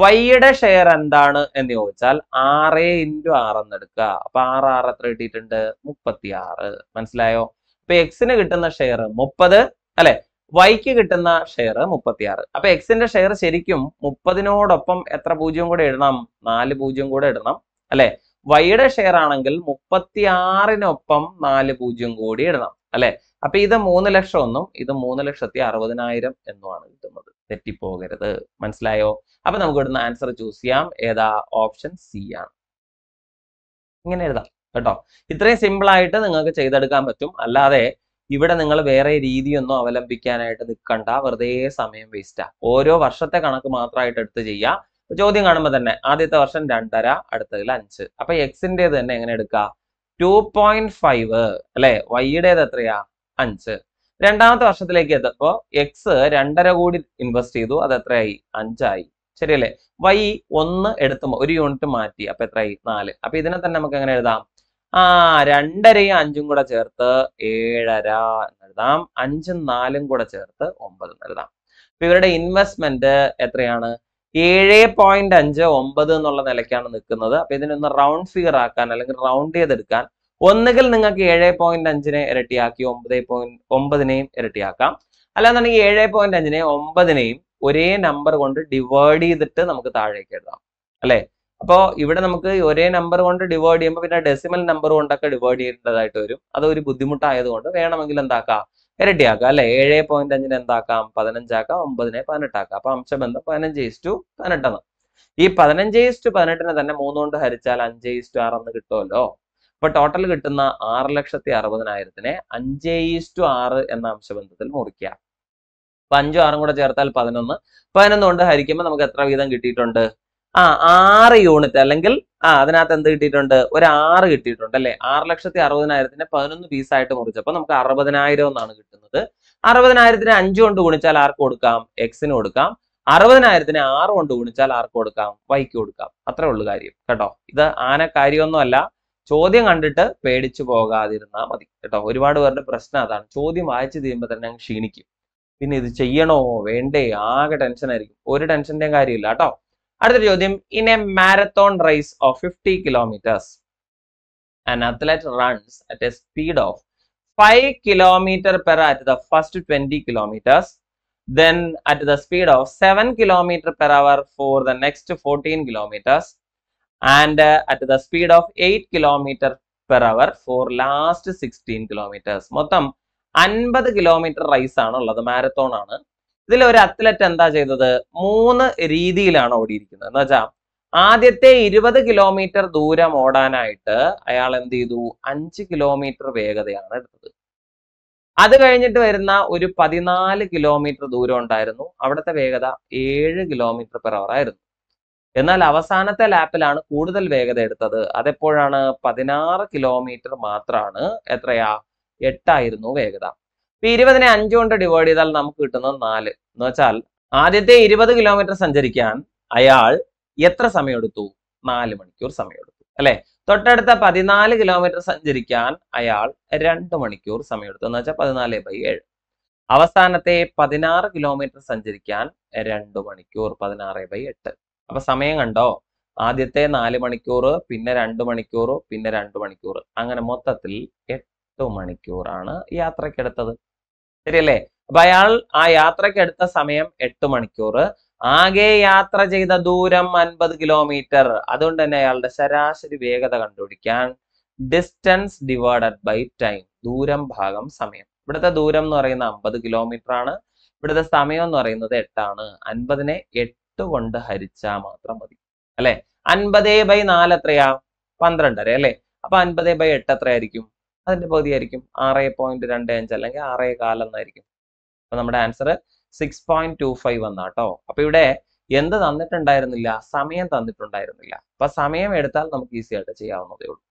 വൈയുടെ ഷെയർ എന്താണ് എന്ന് ചോദിച്ചാൽ ആറ് ഇൻറ്റു ആറ് എന്ന് എടുക്കുക അപ്പൊ ആറ് ആറ് എത്ര കിട്ടിയിട്ടുണ്ട് മുപ്പത്തി ആറ് മനസ്സിലായോ അപ്പൊ എക്സിന് കിട്ടുന്ന ഷെയർ മുപ്പത് അല്ലെ വൈക്ക് കിട്ടുന്ന ഷെയർ ആറ് അപ്പൊ എക്സിന്റെ ഷെയർ ശരിക്കും മുപ്പതിനോടൊപ്പം എത്ര പൂജ്യം കൂടെ ഇടണം നാല് പൂജ്യം കൂടെ ഇടണം അല്ലെ വൈയുടെ ഷെയർ ആണെങ്കിൽ ആറിനൊപ്പം നാല് പൂജ്യം കൂടി ഇടണം അല്ലെ അപ്പൊ ഇത് മൂന്ന് ലക്ഷം ഒന്നും ഇത് മൂന്ന് ലക്ഷത്തി അറുപതിനായിരം എന്നുമാണ് കിട്ടുന്നത് തെറ്റിപ്പോകരുത് മനസ്സിലായോ അപ്പൊ നമുക്ക് ഇവിടുന്ന് ആൻസർ ചൂസ് ചെയ്യാം ഏതാ ഓപ്ഷൻ സി ആണ് ഇങ്ങനെ എഴുതാം കേട്ടോ ഇത്രയും സിമ്പിൾ ആയിട്ട് നിങ്ങൾക്ക് ചെയ്തെടുക്കാൻ പറ്റും അല്ലാതെ ഇവിടെ നിങ്ങൾ വേറെ രീതിയൊന്നും അവലംബിക്കാനായിട്ട് നിൽക്കണ്ട വെറുതെ സമയം വേസ്റ്റാ ഓരോ വർഷത്തെ കണക്ക് മാത്രമായിട്ട് എടുത്ത് ചെയ്യുക ചോദ്യം കാണുമ്പോൾ തന്നെ ആദ്യത്തെ വർഷം രണ്ടര അടുത്തതിൽ അഞ്ച് അപ്പൊ എക്സിൻ്റെത് തന്നെ എങ്ങനെ എടുക്കുക ടു പോയിന്റ് ഫൈവ് അല്ലെ വൈയുടേത് എത്രയാ അഞ്ച് രണ്ടാമത്തെ വർഷത്തിലേക്ക് എത്തപ്പോ എക്സ് രണ്ടര കോടി ഇൻവെസ്റ്റ് ചെയ്തു അത് എത്രയായി അഞ്ചായി ശരിയല്ലേ വൈ ഒന്ന് എടുത്ത് ഒരു യൂണിറ്റ് മാറ്റി അപ്പൊ എത്രയായി നാല് അപ്പൊ ഇതിനെ തന്നെ നമുക്ക് എങ്ങനെ എഴുതാം ആ രണ്ടരയും അഞ്ചും കൂടെ ചേർത്ത് ഏഴര എന്ന് എഴുതാം അഞ്ചും നാലും കൂടെ ചേർത്ത് ഒമ്പത് എന്ന് എഴുതാം അപ്പൊ ഇവരുടെ ഇൻവെസ്റ്റ്മെന്റ് എത്രയാണ് ഏഴ് പോയിന്റ് അഞ്ച് ഒമ്പത് എന്നുള്ള നിലയ്ക്കാണ് നിൽക്കുന്നത് അപ്പൊ ഇതിനൊന്ന് റൗണ്ട് ഫിഗർ ആക്കാൻ അല്ലെങ്കിൽ റൗണ്ട് ചെയ്തെടുക്കാൻ ഒന്നുകിൽ നിങ്ങൾക്ക് ഏഴ് പോയിന്റ് അഞ്ചിനെ ഇരട്ടിയാക്കി ഒമ്പത് പോയിന്റ് ഒമ്പതിനെയും ഇരട്ടിയാക്കാം അല്ലാന്നുണ്ടെങ്കിൽ ഏഴ് പോയിന്റ് അഞ്ചിനെ ഒമ്പതിനെയും ഒരേ നമ്പർ കൊണ്ട് ഡിവൈഡ് ചെയ്തിട്ട് നമുക്ക് താഴേക്ക് എഴുതാം അല്ലെ അപ്പോ ഇവിടെ നമുക്ക് ഒരേ നമ്പർ കൊണ്ട് ഡിവൈഡ് ചെയ്യുമ്പോൾ പിന്നെ ഡെസിമൽ നമ്പർ കൊണ്ടൊക്കെ ഡിവൈഡ് ചെയ്യേണ്ടതായിട്ട് വരും അതൊരു ബുദ്ധിമുട്ടായതുകൊണ്ട് വേണമെങ്കിൽ എന്താക്കാം ഇരട്ടിയാക്കുക അല്ലെ ഏഴ് പോയിന്റ് അഞ്ചിന് എന്താക്കാം പതിനഞ്ചാക്കാം ഒമ്പതിനെ പതിനെട്ടാക്കാം അപ്പൊ അംശബന്ധം പതിനഞ്ച് ഇസ്റ്റു പതിനെട്ടെന്ന് ഈ പതിനഞ്ച് ഇസ്റ്റു പതിനെട്ടിനെ തന്നെ മൂന്നുകൊണ്ട് ഹരിച്ചാൽ അഞ്ച് ഇസ്റ്റു ആറെന്ന് കിട്ടുമല്ലോ അപ്പൊ ടോട്ടൽ കിട്ടുന്ന ആറ് ലക്ഷത്തി അറുപതിനായിരത്തിനെ അഞ്ച് ഈസ്റ്റു ആറ് എന്ന അംശബന്ധത്തിൽ മുറിക്കുക അപ്പൊ അഞ്ചും ആറും കൂടെ ചേർത്താൽ പതിനൊന്ന് പതിനൊന്ന് കൊണ്ട് ഹരിക്കുമ്പോൾ നമുക്ക് എത്ര വീതം കിട്ടിയിട്ടുണ്ട് ആ ആറ് യൂണിറ്റ് അല്ലെങ്കിൽ ആ അതിനകത്ത് എന്ത് കിട്ടിയിട്ടുണ്ട് ഒരു ആറ് കിട്ടിയിട്ടുണ്ട് അല്ലെ ആറ് ലക്ഷത്തി അറുപതിനായിരത്തിന് പതിനൊന്ന് പീസായിട്ട് മുറിച്ചപ്പോൾ നമുക്ക് അറുപതിനായിരം എന്നാണ് കിട്ടുന്നത് അറുപതിനായിരത്തിന് അഞ്ച് കൊണ്ട് ഗുണിച്ചാൽ ആർക്ക് കൊടുക്കാം എക്സിന് കൊടുക്കാം അറുപതിനായിരത്തിന് ആറ് കൊണ്ട് ഗുണിച്ചാൽ ആർക്ക് കൊടുക്കാം വൈക്ക് കൊടുക്കാം അത്രേ ഉള്ളു കാര്യം കേട്ടോ ഇത് ആന കാര്യമൊന്നുമല്ല ചോദ്യം കണ്ടിട്ട് പേടിച്ചു പോകാതിരുന്നാൽ മതി കേട്ടോ ഒരുപാട് പേരുടെ പ്രശ്നം അതാണ് ചോദ്യം വായിച്ചു തീരുമ്പോൾ തന്നെ ക്ഷീണിക്കും പിന്നെ ഇത് ചെയ്യണോ വേണ്ടേ ആകെ ടെൻഷൻ ആയിരിക്കും ഒരു ടെൻഷൻ്റെയും കാര്യമില്ല കേട്ടോ അടുത്ത ചോദ്യം in a marathon race of fifty kilometres an athlete runs at a speed of five kilometre per at the first twenty kilometres then at the speed of seven kilometre per hour for the next fourteen kilometres and uh, at the speed of 8 kilometer per hour for last 16 kilometers. മൊത്തം അൻപത് kilometre rice ആണ് ഉള്ളത് marathon ആണ് ഇതിൽ ഒരു athlete എന്താ ചെയ്തത് മൂന്ന് രീതിയിലാണ് ഓടിയിരിക്കുന്നത് എന്ന് വെച്ചാൽ ആദ്യത്തെ ഇരുപത് കിലോമീറ്റർ ദൂരം ഓടാനായിട്ട് അയാൾ എന്ത് ചെയ്തു അഞ്ച് കിലോമീറ്റർ വേഗതയാണ് എടുത്തത് അത് കഴിഞ്ഞിട്ട് വരുന്ന ഒരു പതിനാല് കിലോമീറ്റർ ദൂരം ഉണ്ടായിരുന്നു അവിടുത്തെ വേഗത ഏഴ് കിലോമീറ്റർ പെർ അവർ ആയിരുന്നു എന്നാൽ അവസാനത്തെ ലാപ്പിലാണ് കൂടുതൽ വേഗത എടുത്തത് അതെപ്പോഴാണ് പതിനാറ് കിലോമീറ്റർ മാത്രമാണ് എത്രയാ എട്ടായിരുന്നു വേഗത ഇപ്പൊ ഇരുപതിനെ അഞ്ചു കൊണ്ട് ഡിവൈഡ് ചെയ്താൽ നമുക്ക് കിട്ടുന്നത് നാല് എന്ന് വെച്ചാൽ ആദ്യത്തെ ഇരുപത് കിലോമീറ്റർ സഞ്ചരിക്കാൻ അയാൾ എത്ര സമയം എടുത്തു നാല് മണിക്കൂർ സമയം എടുത്തു അല്ലെ തൊട്ടടുത്ത പതിനാല് കിലോമീറ്റർ സഞ്ചരിക്കാൻ അയാൾ രണ്ട് മണിക്കൂർ സമയം എടുത്തു എന്ന് വെച്ചാൽ പതിനാല് ബൈ ഏഴ് അവസാനത്തെ പതിനാറ് കിലോമീറ്റർ സഞ്ചരിക്കാൻ രണ്ട് മണിക്കൂർ പതിനാറ് ബൈ എട്ട് അപ്പൊ സമയം കണ്ടോ ആദ്യത്തെ നാല് മണിക്കൂർ പിന്നെ രണ്ട് മണിക്കൂർ പിന്നെ രണ്ട് മണിക്കൂർ അങ്ങനെ മൊത്തത്തിൽ എട്ട് മണിക്കൂറാണ് യാത്രക്കെടുത്തത് ശരിയല്ലേ അപ്പൊ അയാൾ ആ യാത്രക്കെടുത്ത സമയം എട്ട് മണിക്കൂർ ആകെ യാത്ര ചെയ്ത ദൂരം അൻപത് കിലോമീറ്റർ അതുകൊണ്ട് തന്നെ അയാളുടെ ശരാശരി വേഗത കണ്ടുപിടിക്കാൻ ഡിസ്റ്റൻസ് ഡിവൈഡഡ് ബൈ ടൈം ദൂരം ഭാഗം സമയം ഇവിടുത്തെ ദൂരം എന്ന് പറയുന്നത് അമ്പത് കിലോമീറ്റർ ആണ് ഇവിടുത്തെ സമയം എന്ന് പറയുന്നത് എട്ടാണ് അൻപതിനെ എട്ട് കൊണ്ട് ഹരിച്ചാൽ മാത്രം മതി അല്ലെ അൻപതേ ബൈ നാല് എത്രയാ പന്ത്രണ്ടര അല്ലെ അപ്പൊ അൻപതേ ബൈ എട്ട് എത്രയായിരിക്കും അതിന്റെ പകുതി ആയിരിക്കും ആറ് പോയിന്റ് രണ്ട് അഞ്ച് അല്ലെങ്കിൽ ആറ് കാലെന്നായിരിക്കും അപ്പൊ നമ്മുടെ answer six point two five എന്നാട്ടോ അപ്പൊ ഇവിടെ എന്ത് തന്നിട്ടുണ്ടായിരുന്നില്ല സമയം തന്നിട്ടുണ്ടായിരുന്നില്ല അപ്പൊ സമയം എടുത്താൽ നമുക്ക് ഈസി ആയിട്ട് ചെയ്യാവുന്നതേ ഉള്ളൂ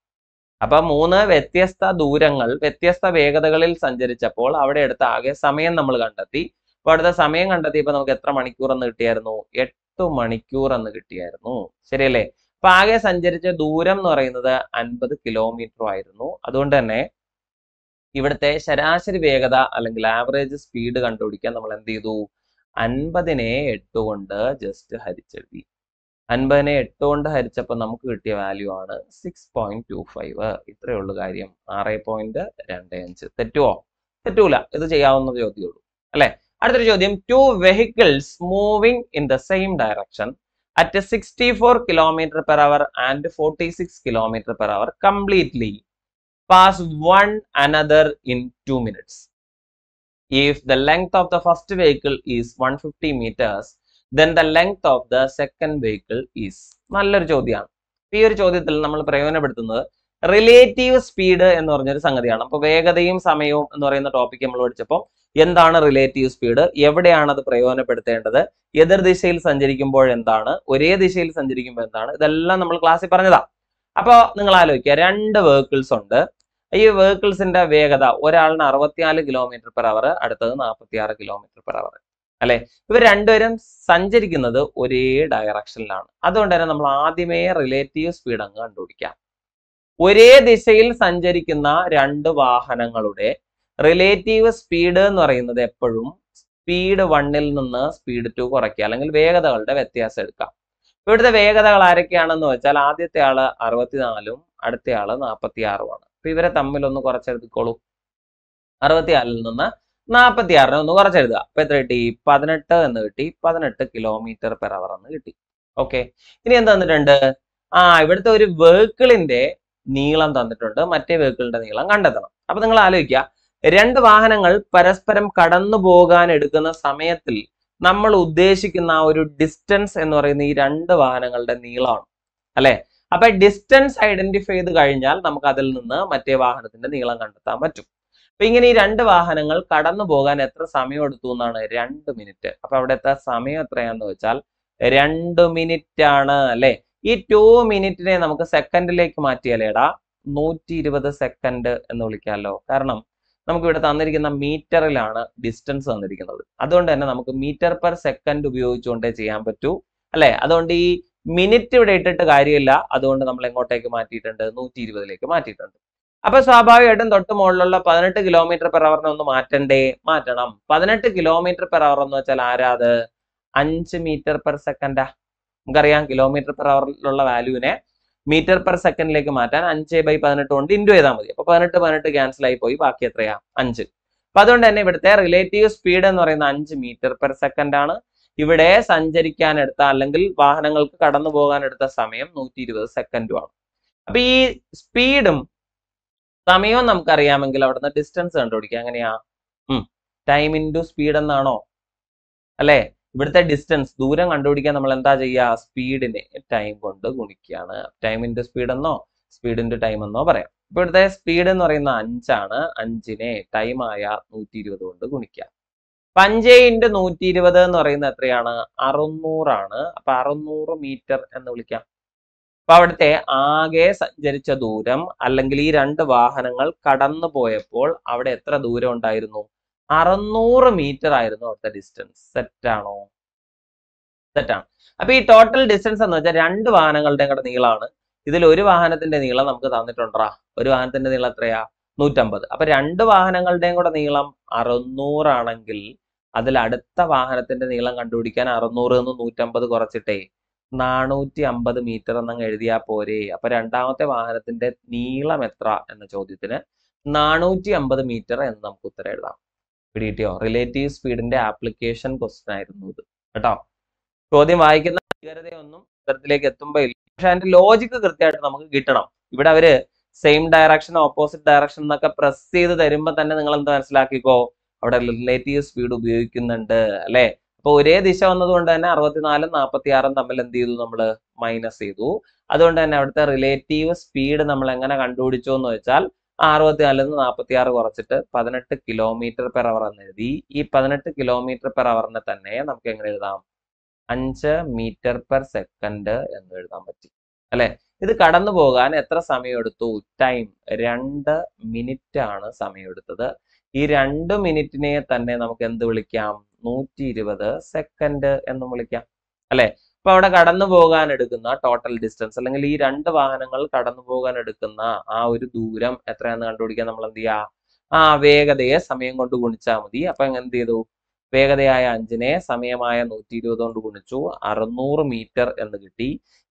അപ്പൊ മൂന്ന് വ്യത്യസ്ത ദൂരങ്ങൾ വ്യത്യസ്ത വേഗതകളിൽ സഞ്ചരിച്ചപ്പോൾ അവിടെ എടുത്ത ആകെ സമയം നമ്മൾ കണ്ടെത്തി അപ്പൊ അടുത്ത സമയം കണ്ടെത്തിയപ്പോ നമുക്ക് എത്ര മണിക്കൂർ എന്ന് കിട്ടിയായിരുന്നു എട്ടു മണിക്കൂർ എന്ന് കിട്ടിയായിരുന്നു ശരിയല്ലേ അപ്പൊ ആകെ സഞ്ചരിച്ച ദൂരം എന്ന് പറയുന്നത് അൻപത് കിലോമീറ്റർ ആയിരുന്നു അതുകൊണ്ട് തന്നെ ഇവിടുത്തെ ശരാശരി വേഗത അല്ലെങ്കിൽ ആവറേജ് സ്പീഡ് കണ്ടുപിടിക്കാൻ നമ്മൾ എന്ത് ചെയ്തു അൻപതിനെ എട്ട് കൊണ്ട് ജസ്റ്റ് ഹരിച്ചെഴുതി അൻപതിനെ എട്ട് കൊണ്ട് ഹരിച്ചപ്പോൾ നമുക്ക് കിട്ടിയ വാല്യൂ ആണ് സിക്സ് പോയിന്റ് ടു ഫൈവ് ഇത്രയേ ഉള്ളൂ കാര്യം ആറ് പോയിന്റ് രണ്ട് അഞ്ച് തെറ്റുവോ തെറ്റൂല ഇത് ചെയ്യാവുന്ന ചോദ്യമുള്ളൂ ഉള്ളൂ അല്ലേ അടുത്തൊരു ചോദ്യം two vehicles moving in the same direction at sixty four kilometre per hour and forty six kilometre per hour completely pass one another in two minutes if the length of the first vehicle is one fifty metres then the length of the second vehicle is നല്ലൊരു ചോദ്യമാണ് ഈ ഒരു ചോദ്യത്തിൽ നമ്മൾ പ്രയോജനപ്പെടുത്തുന്നത് relative speed എന്ന് പറഞ്ഞൊരു സംഗതിയാണ് അപ്പോൾ വേഗതയും സമയവും എന്ന് പറയുന്ന ടോപ്പിക് നമ്മൾ പഠിച്ചപ്പോൾ എന്താണ് റിലേറ്റീവ് സ്പീഡ് എവിടെയാണ് അത് പ്രയോജനപ്പെടുത്തേണ്ടത് എതിർ ദിശയിൽ സഞ്ചരിക്കുമ്പോൾ എന്താണ് ഒരേ ദിശയിൽ സഞ്ചരിക്കുമ്പോൾ എന്താണ് ഇതെല്ലാം നമ്മൾ ക്ലാസ്സിൽ പറഞ്ഞതാ അപ്പോൾ നിങ്ങൾ ആലോചിക്കുക രണ്ട് വെഹിക്കിൾസ് ഉണ്ട് ഈ വെഹിക്കിൾസിന്റെ വേഗത ഒരാളിന് അറുപത്തിനാല് കിലോമീറ്റർ പെർ അവർ അടുത്തത് നാൽപ്പത്തി ആറ് കിലോമീറ്റർ പെർ അവർ അല്ലെ ഇവർ രണ്ടുപേരും സഞ്ചരിക്കുന്നത് ഒരേ ഡയറക്ഷനിലാണ് അതുകൊണ്ട് തന്നെ നമ്മൾ ആദ്യമേ റിലേറ്റീവ് സ്പീഡ് അങ്ങ് കണ്ടുപിടിക്കാം ഒരേ ദിശയിൽ സഞ്ചരിക്കുന്ന രണ്ട് വാഹനങ്ങളുടെ റിലേറ്റീവ് സ്പീഡ് എന്ന് പറയുന്നത് എപ്പോഴും സ്പീഡ് വണ്ണിൽ നിന്ന് സ്പീഡ് ടു കുറയ്ക്കുക അല്ലെങ്കിൽ വേഗതകളുടെ വ്യത്യാസം എടുക്കാം ഇവിടുത്തെ വേഗതകൾ ആരൊക്കെയാണെന്ന് വെച്ചാൽ ആദ്യത്തെ ആള് അറുപത്തിനാലും അടുത്ത ആള് നാൽപ്പത്തിയാറുമാണ് അപ്പൊ ഇവരെ തമ്മിൽ ഒന്ന് കുറച്ചെടുത്തിക്കോളൂ അറുപത്തിനാലിൽ നിന്ന് നാൽപ്പത്തിയാറിനെ ഒന്ന് കുറച്ചെഴുതുക അപ്പൊ എത്ര കിട്ടി പതിനെട്ട് എന്ന് കിട്ടി പതിനെട്ട് കിലോമീറ്റർ പെർ അവർ എന്ന് കിട്ടി ഓക്കെ ഇനി എന്ത് തന്നിട്ടുണ്ട് ആ ഇവിടുത്തെ ഒരു വെഹിക്കിളിന്റെ നീളം തന്നിട്ടുണ്ട് മറ്റേ വെഹിക്കിളിന്റെ നീളം കണ്ടെത്തണം അപ്പൊ നിങ്ങൾ ആലോചിക്കുക രണ്ട് വാഹനങ്ങൾ പരസ്പരം കടന്നു പോകാൻ എടുക്കുന്ന സമയത്തിൽ നമ്മൾ ഉദ്ദേശിക്കുന്ന ആ ഒരു ഡിസ്റ്റൻസ് എന്ന് പറയുന്ന ഈ രണ്ട് വാഹനങ്ങളുടെ നീളമാണ് അല്ലെ അപ്പൊ ഡിസ്റ്റൻസ് ഐഡന്റിഫൈ ചെയ്ത് കഴിഞ്ഞാൽ നമുക്ക് അതിൽ നിന്ന് മറ്റേ വാഹനത്തിന്റെ നീളം കണ്ടെത്താൻ പറ്റും അപ്പൊ ഇങ്ങനെ ഈ രണ്ട് വാഹനങ്ങൾ കടന്നു പോകാൻ എത്ര സമയം എടുത്തു എന്നാണ് രണ്ട് മിനിറ്റ് അപ്പൊ അവിടെ എത്ര സമയം എത്രയാന്ന് വെച്ചാൽ രണ്ട് മിനിറ്റ് ആണ് അല്ലെ ഈ ടു മിനിറ്റിനെ നമുക്ക് സെക്കൻഡിലേക്ക് മാറ്റിയാലേടാ നൂറ്റി ഇരുപത് സെക്കൻഡ് എന്ന് വിളിക്കാമല്ലോ കാരണം നമുക്ക് ഇവിടെ തന്നിരിക്കുന്ന മീറ്ററിലാണ് ഡിസ്റ്റൻസ് തന്നിരിക്കുന്നത് അതുകൊണ്ട് തന്നെ നമുക്ക് മീറ്റർ പെർ സെക്കൻഡ് ഉപയോഗിച്ചുകൊണ്ടേ ചെയ്യാൻ പറ്റൂ അല്ലെ അതുകൊണ്ട് ഈ മിനിറ്റ് ഇവിടെ ഇട്ടിട്ട് കാര്യമില്ല അതുകൊണ്ട് നമ്മൾ എങ്ങോട്ടേക്ക് മാറ്റിയിട്ടുണ്ട് നൂറ്റി ഇരുപതിലേക്ക് മാറ്റിയിട്ടുണ്ട് അപ്പൊ സ്വാഭാവികമായിട്ടും തൊട്ട് മുകളിലുള്ള പതിനെട്ട് കിലോമീറ്റർ പെർ അവറിനെ ഒന്ന് മാറ്റണ്ടേ മാറ്റണം പതിനെട്ട് കിലോമീറ്റർ പെർ അവർ എന്ന് വെച്ചാൽ ആരാത് അഞ്ച് മീറ്റർ പെർ സെക്കൻഡാ നമുക്കറിയാം കിലോമീറ്റർ പെർ അവറിലുള്ള വാല്യൂവിനെ മീറ്റർ പെർ സെക്കൻഡിലേക്ക് മാറ്റാൻ അഞ്ച് ബൈ പതിനെട്ട് കൊണ്ട് ഇൻഡു ചെയ്താൽ മതി അപ്പൊ പതിനെട്ട് പതിനെട്ട് ക്യാൻസൽ ആയി പോയി ബാക്കി എത്രയാ അഞ്ച് അപ്പൊ അതുകൊണ്ട് തന്നെ ഇവിടുത്തെ റിലേറ്റീവ് സ്പീഡ് എന്ന് പറയുന്ന അഞ്ച് മീറ്റർ പെർ സെക്കൻഡ് ആണ് ഇവിടെ സഞ്ചരിക്കാൻ എടുത്ത അല്ലെങ്കിൽ വാഹനങ്ങൾക്ക് കടന്നു പോകാൻ എടുത്ത സമയം നൂറ്റി ഇരുപത് ആണ് അപ്പൊ ഈ സ്പീഡും സമയവും നമുക്കറിയാമെങ്കിൽ അവിടുന്ന് ഡിസ്റ്റൻസ് കണ്ടുപിടിക്കാം എങ്ങനെയാ ടൈം ഇൻഡു സ്പീഡ് എന്നാണോ അല്ലേ ഇവിടുത്തെ ഡിസ്റ്റൻസ് ദൂരം കണ്ടുപിടിക്കാൻ നമ്മൾ എന്താ ചെയ്യുക സ്പീഡിനെ ടൈം കൊണ്ട് ഗുണിക്കുകയാണ് ടൈമിന്റെ സ്പീഡ് എന്നോ സ്പീഡിന്റെ ടൈം എന്നോ പറയാം ഇപ്പൊ ഇവിടുത്തെ സ്പീഡ് എന്ന് പറയുന്ന അഞ്ചാണ് അഞ്ചിനെ ടൈമായ നൂറ്റി ഇരുപത് കൊണ്ട് ഗുണിക്കുക അപ്പൊ അഞ്ചേ ഇൻറ്റു നൂറ്റി ഇരുപത് എന്ന് പറയുന്നത് എത്രയാണ് അറുന്നൂറാണ് അപ്പൊ അറുന്നൂറ് മീറ്റർ എന്ന് വിളിക്കാം അപ്പൊ അവിടുത്തെ ആകെ സഞ്ചരിച്ച ദൂരം അല്ലെങ്കിൽ ഈ രണ്ട് വാഹനങ്ങൾ കടന്നു പോയപ്പോൾ അവിടെ എത്ര ദൂരം ഉണ്ടായിരുന്നു അറുന്നൂറ് മീറ്റർ ആയിരുന്നു അവിടുത്തെ ഡിസ്റ്റൻസ് സെറ്റ് ആണോ സെറ്റ് ആണ് അപ്പൊ ഈ ടോട്ടൽ ഡിസ്റ്റൻസ് എന്ന് വെച്ചാൽ രണ്ട് വാഹനങ്ങളുടെ കൂടെ നീളമാണ് ഇതിൽ ഒരു വാഹനത്തിന്റെ നീളം നമുക്ക് തന്നിട്ടുണ്ടാ ഒരു വാഹനത്തിന്റെ നീളം എത്രയാ നൂറ്റമ്പത് അപ്പൊ രണ്ട് വാഹനങ്ങളുടെയും കൂടെ നീളം അറുന്നൂറാണെങ്കിൽ അതിൽ അടുത്ത വാഹനത്തിന്റെ നീളം കണ്ടുപിടിക്കാൻ അറുന്നൂറ് നിന്ന് നൂറ്റമ്പത് കുറച്ചിട്ടേ നാനൂറ്റി അമ്പത് മീറ്റർ എന്നങ്ങ് എഴുതിയാൽ പോരെ അപ്പൊ രണ്ടാമത്തെ വാഹനത്തിന്റെ നീളം എത്ര എന്ന ചോദ്യത്തിന് നാനൂറ്റി അമ്പത് മീറ്റർ എന്ന് നമുക്ക് ഉത്തരം എഴുതാം പി ഡി റിലേറ്റീവ് സ്പീഡിന്റെ ആപ്ലിക്കേഷൻ ക്വസ്റ്റൻ ആയിരുന്നു ഇത് കേട്ടോ ചോദ്യം വായിക്കുന്ന ഭീകരതയൊന്നും ഉത്തരത്തിലേക്ക് എത്തുമ്പോൾ ഇല്ല പക്ഷെ അതിന്റെ ലോജിക്ക് കൃത്യമായിട്ട് നമുക്ക് കിട്ടണം ഇവിടെ അവര് സെയിം ഡയറക്ഷൻ ഓപ്പോസിറ്റ് ഡയറക്ഷൻ എന്നൊക്കെ പ്രസ് ചെയ്ത് തരുമ്പോ തന്നെ നിങ്ങൾ എന്ത് മനസ്സിലാക്കിക്കോ അവിടെ റിലേറ്റീവ് സ്പീഡ് ഉപയോഗിക്കുന്നുണ്ട് അല്ലെ അപ്പൊ ഒരേ ദിശ വന്നതുകൊണ്ട് തന്നെ അറുപത്തിനാലും നാൽപ്പത്തിയാറും തമ്മിൽ എന്ത് ചെയ്തു നമ്മൾ മൈനസ് ചെയ്തു അതുകൊണ്ട് തന്നെ അവിടുത്തെ റിലേറ്റീവ് സ്പീഡ് നമ്മൾ എങ്ങനെ കണ്ടുപിടിച്ചു എന്ന് വെച്ചാൽ അറുപത്തി നാലിൽ നിന്ന് നാൽപ്പത്തി ആറ് കുറച്ചിട്ട് പതിനെട്ട് കിലോമീറ്റർ പെർ അവർ എന്ന് എഴുതി ഈ പതിനെട്ട് കിലോമീറ്റർ പെർ അവറിനെ തന്നെ നമുക്ക് എങ്ങനെ എഴുതാം അഞ്ച് മീറ്റർ പെർ സെക്കൻഡ് എന്ന് എഴുതാൻ പറ്റി അല്ലെ ഇത് കടന്നു പോകാൻ എത്ര സമയം എടുത്തു ടൈം രണ്ട് മിനിറ്റ് ആണ് സമയം എടുത്തത് ഈ രണ്ട് മിനിറ്റിനെ തന്നെ നമുക്ക് എന്ത് വിളിക്കാം നൂറ്റി ഇരുപത് സെക്കൻഡ് എന്നും വിളിക്കാം അല്ലെ അപ്പൊ അവിടെ കടന്നു പോകാൻ എടുക്കുന്ന ടോട്ടൽ ഡിസ്റ്റൻസ് അല്ലെങ്കിൽ ഈ രണ്ട് വാഹനങ്ങൾ കടന്നു പോകാൻ എടുക്കുന്ന ആ ഒരു ദൂരം എത്രയാന്ന് കണ്ടുപിടിക്കാൻ നമ്മൾ എന്ത് ചെയ്യാ ആ വേഗതയെ സമയം കൊണ്ട് ഗുണിച്ചാൽ മതി അപ്പൊ എന്ത് ചെയ്തു വേഗതയായ അഞ്ചിനെ സമയമായ നൂറ്റി ഇരുപത് കൊണ്ട് ഗുണിച്ചു അറുന്നൂറ് മീറ്റർ എന്ന് കിട്ടി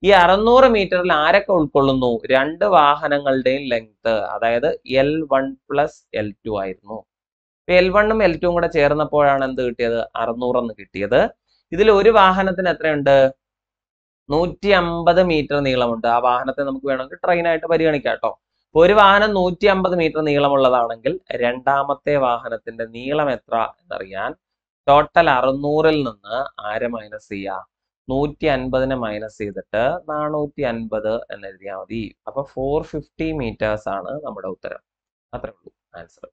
ഈ അറുന്നൂറ് മീറ്ററിൽ ആരൊക്കെ ഉൾക്കൊള്ളുന്നു രണ്ട് വാഹനങ്ങളുടെയും ലെങ്ത് അതായത് L one plus L two ആയിരുന്നു എൽ വണ്ണും എൽ ടുവും കൂടെ ചേർന്നപ്പോഴാണ് എന്ത് കിട്ടിയത് എന്ന് കിട്ടിയത് ഇതിൽ ഒരു വാഹനത്തിന് എത്രയുണ്ട് നൂറ്റി അമ്പത് മീറ്റർ നീളമുണ്ട് ആ വാഹനത്തെ നമുക്ക് വേണമെങ്കിൽ ട്രെയിനായിട്ട് പരിഗണിക്കാം കേട്ടോ ഇപ്പോൾ ഒരു വാഹനം നൂറ്റി അമ്പത് മീറ്റർ നീളമുള്ളതാണെങ്കിൽ രണ്ടാമത്തെ വാഹനത്തിന്റെ നീളം എത്ര എന്നറിയാൻ ടോട്ടൽ അറുന്നൂറിൽ നിന്ന് ആരെ മൈനസ് ചെയ്യുക നൂറ്റി അൻപതിനെ മൈനസ് ചെയ്തിട്ട് നാനൂറ്റി അൻപത് എന്ന് എഴുതിയാൽ മതി അപ്പൊ ഫോർ ഫിഫ്റ്റി മീറ്റേഴ്സ് ആണ് നമ്മുടെ ഉത്തരം അത്രേ ഉള്ളൂ ആൻസർ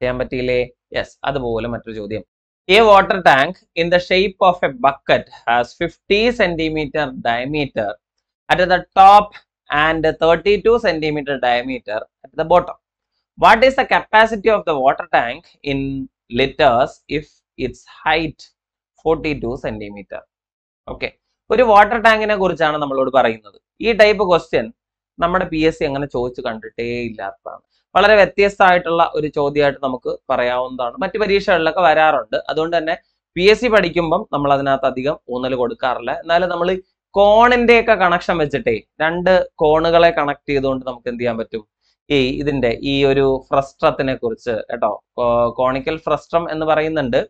ചെയ്യാൻ പറ്റിയില്ലേ യെസ് അതുപോലെ മറ്റൊരു ചോദ്യം A water tank in the shape of a bucket has 50 centimeter diameter at the top and 32 centimeter diameter at the bottom. What is the capacity of the water tank in liters if its height 42 centimeter? Okay. ഒരു water ടാങ്കിനെ കുറിച്ചാണ് നമ്മളോട് പറയുന്നത് ഈ type question നമ്മുടെ P S C അങ്ങനെ ചോദിച്ച് കണ്ടിട്ടേ ഇല്ലാത്തതാണ് വളരെ വ്യത്യസ്തമായിട്ടുള്ള ഒരു ചോദ്യമായിട്ട് നമുക്ക് പറയാവുന്നതാണ് മറ്റു പരീക്ഷകളിലൊക്കെ വരാറുണ്ട് അതുകൊണ്ട് തന്നെ പി എസ് സി പഠിക്കുമ്പം നമ്മൾ അതിനകത്ത് അധികം ഊന്നൽ കൊടുക്കാറില്ല എന്നാലും നമ്മൾ കോണിന്റെ ഒക്കെ കണക്ഷൻ വെച്ചിട്ടേ രണ്ട് കോണുകളെ കണക്ട് ചെയ്തുകൊണ്ട് നമുക്ക് എന്ത് ചെയ്യാൻ പറ്റും ഈ ഇതിന്റെ ഈ ഒരു ഫ്രസ്ട്രത്തിനെ കുറിച്ച് കേട്ടോ കോണിക്കൽ ഫ്രസ്ട്രം എന്ന് പറയുന്നുണ്ട്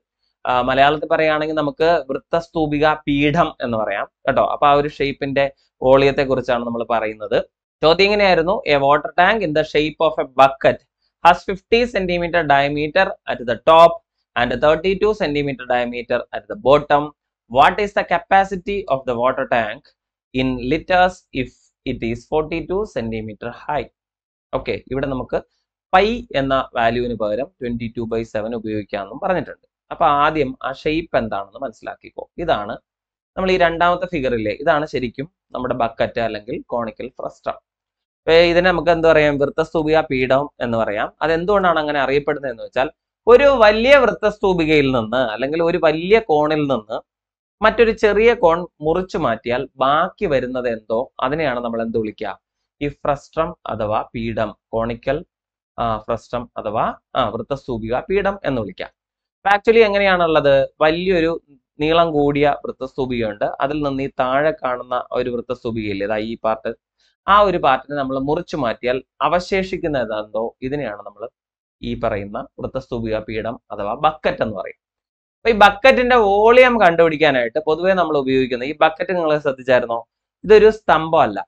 മലയാളത്തിൽ പറയുകയാണെങ്കിൽ നമുക്ക് വൃത്തസ്തൂപിക പീഠം എന്ന് പറയാം കേട്ടോ അപ്പൊ ആ ഒരു ഷേപ്പിന്റെ വോളിയത്തെ കുറിച്ചാണ് നമ്മൾ പറയുന്നത് ചോദ്യം ഇങ്ങനെയായിരുന്നു a water tank in the shape of a bucket has fifty centimetre diameter at the top and thirty two centimetre diameter at the bottom what is the capacity of the water tank in litres if it is forty two centimetre high okay ഇവിടെ നമുക്ക് pi എന്ന വാല്യൂവിന് പകരം twenty two by seven ഉപയോഗിക്കാമെന്നും പറഞ്ഞിട്ടുണ്ട് അപ്പൊ ആദ്യം ആ shape എന്താണെന്ന് മനസ്സിലാക്കിക്കോ ഇതാണ് നമ്മൾ ഈ രണ്ടാമത്തെ ഫിഗറില്ലേ ഇതാണ് ശരിക്കും നമ്മുടെ ബക്കറ്റ് അല്ലെങ്കിൽ കോണിക്കൽ ഫ്രസ്റ്റം അപ്പൊ ഇതിനെ നമുക്ക് എന്ത് പറയാം വൃത്തസ്തൂപിക പീഠം എന്ന് പറയാം അത് എന്തുകൊണ്ടാണ് അങ്ങനെ അറിയപ്പെടുന്നത് എന്ന് വെച്ചാൽ ഒരു വലിയ വൃത്തസ്തൂപികയിൽ നിന്ന് അല്ലെങ്കിൽ ഒരു വലിയ കോണിൽ നിന്ന് മറ്റൊരു ചെറിയ കോൺ മുറിച്ചു മാറ്റിയാൽ ബാക്കി വരുന്നത് എന്തോ അതിനെയാണ് നമ്മൾ എന്ത് വിളിക്കുക ഈ ഫ്രസ്ട്രം അഥവാ പീഠം കോണിക്കൽ ഫ്രസ്ട്രം അഥവാ വൃത്തസ്തൂപിക പീഠം എന്ന് വിളിക്കാം ആക്ച്വലി എങ്ങനെയാണുള്ളത് വലിയൊരു നീളം കൂടിയ വൃത്തസ്തുപിയുണ്ട് അതിൽ നിന്ന് ഈ താഴെ കാണുന്ന ഒരു വൃത്തസ്തുപിയില്ലേ ഇതാ ഈ പാർട്ട് ആ ഒരു പാർട്ടിനെ നമ്മൾ മുറിച്ചു മാറ്റിയാൽ അവശേഷിക്കുന്ന ഏതാണ്ടോ ഇതിനെയാണ് നമ്മൾ ഈ പറയുന്ന വൃത്തസ്തുപിക പീഠം അഥവാ ബക്കറ്റ് എന്ന് പറയും അപ്പൊ ഈ ബക്കറ്റിന്റെ വോളിയം കണ്ടുപിടിക്കാനായിട്ട് പൊതുവെ നമ്മൾ ഉപയോഗിക്കുന്നത് ഈ ബക്കറ്റ് നിങ്ങൾ ശ്രദ്ധിച്ചായിരുന്നോ ഇതൊരു സ്തംഭമല്ല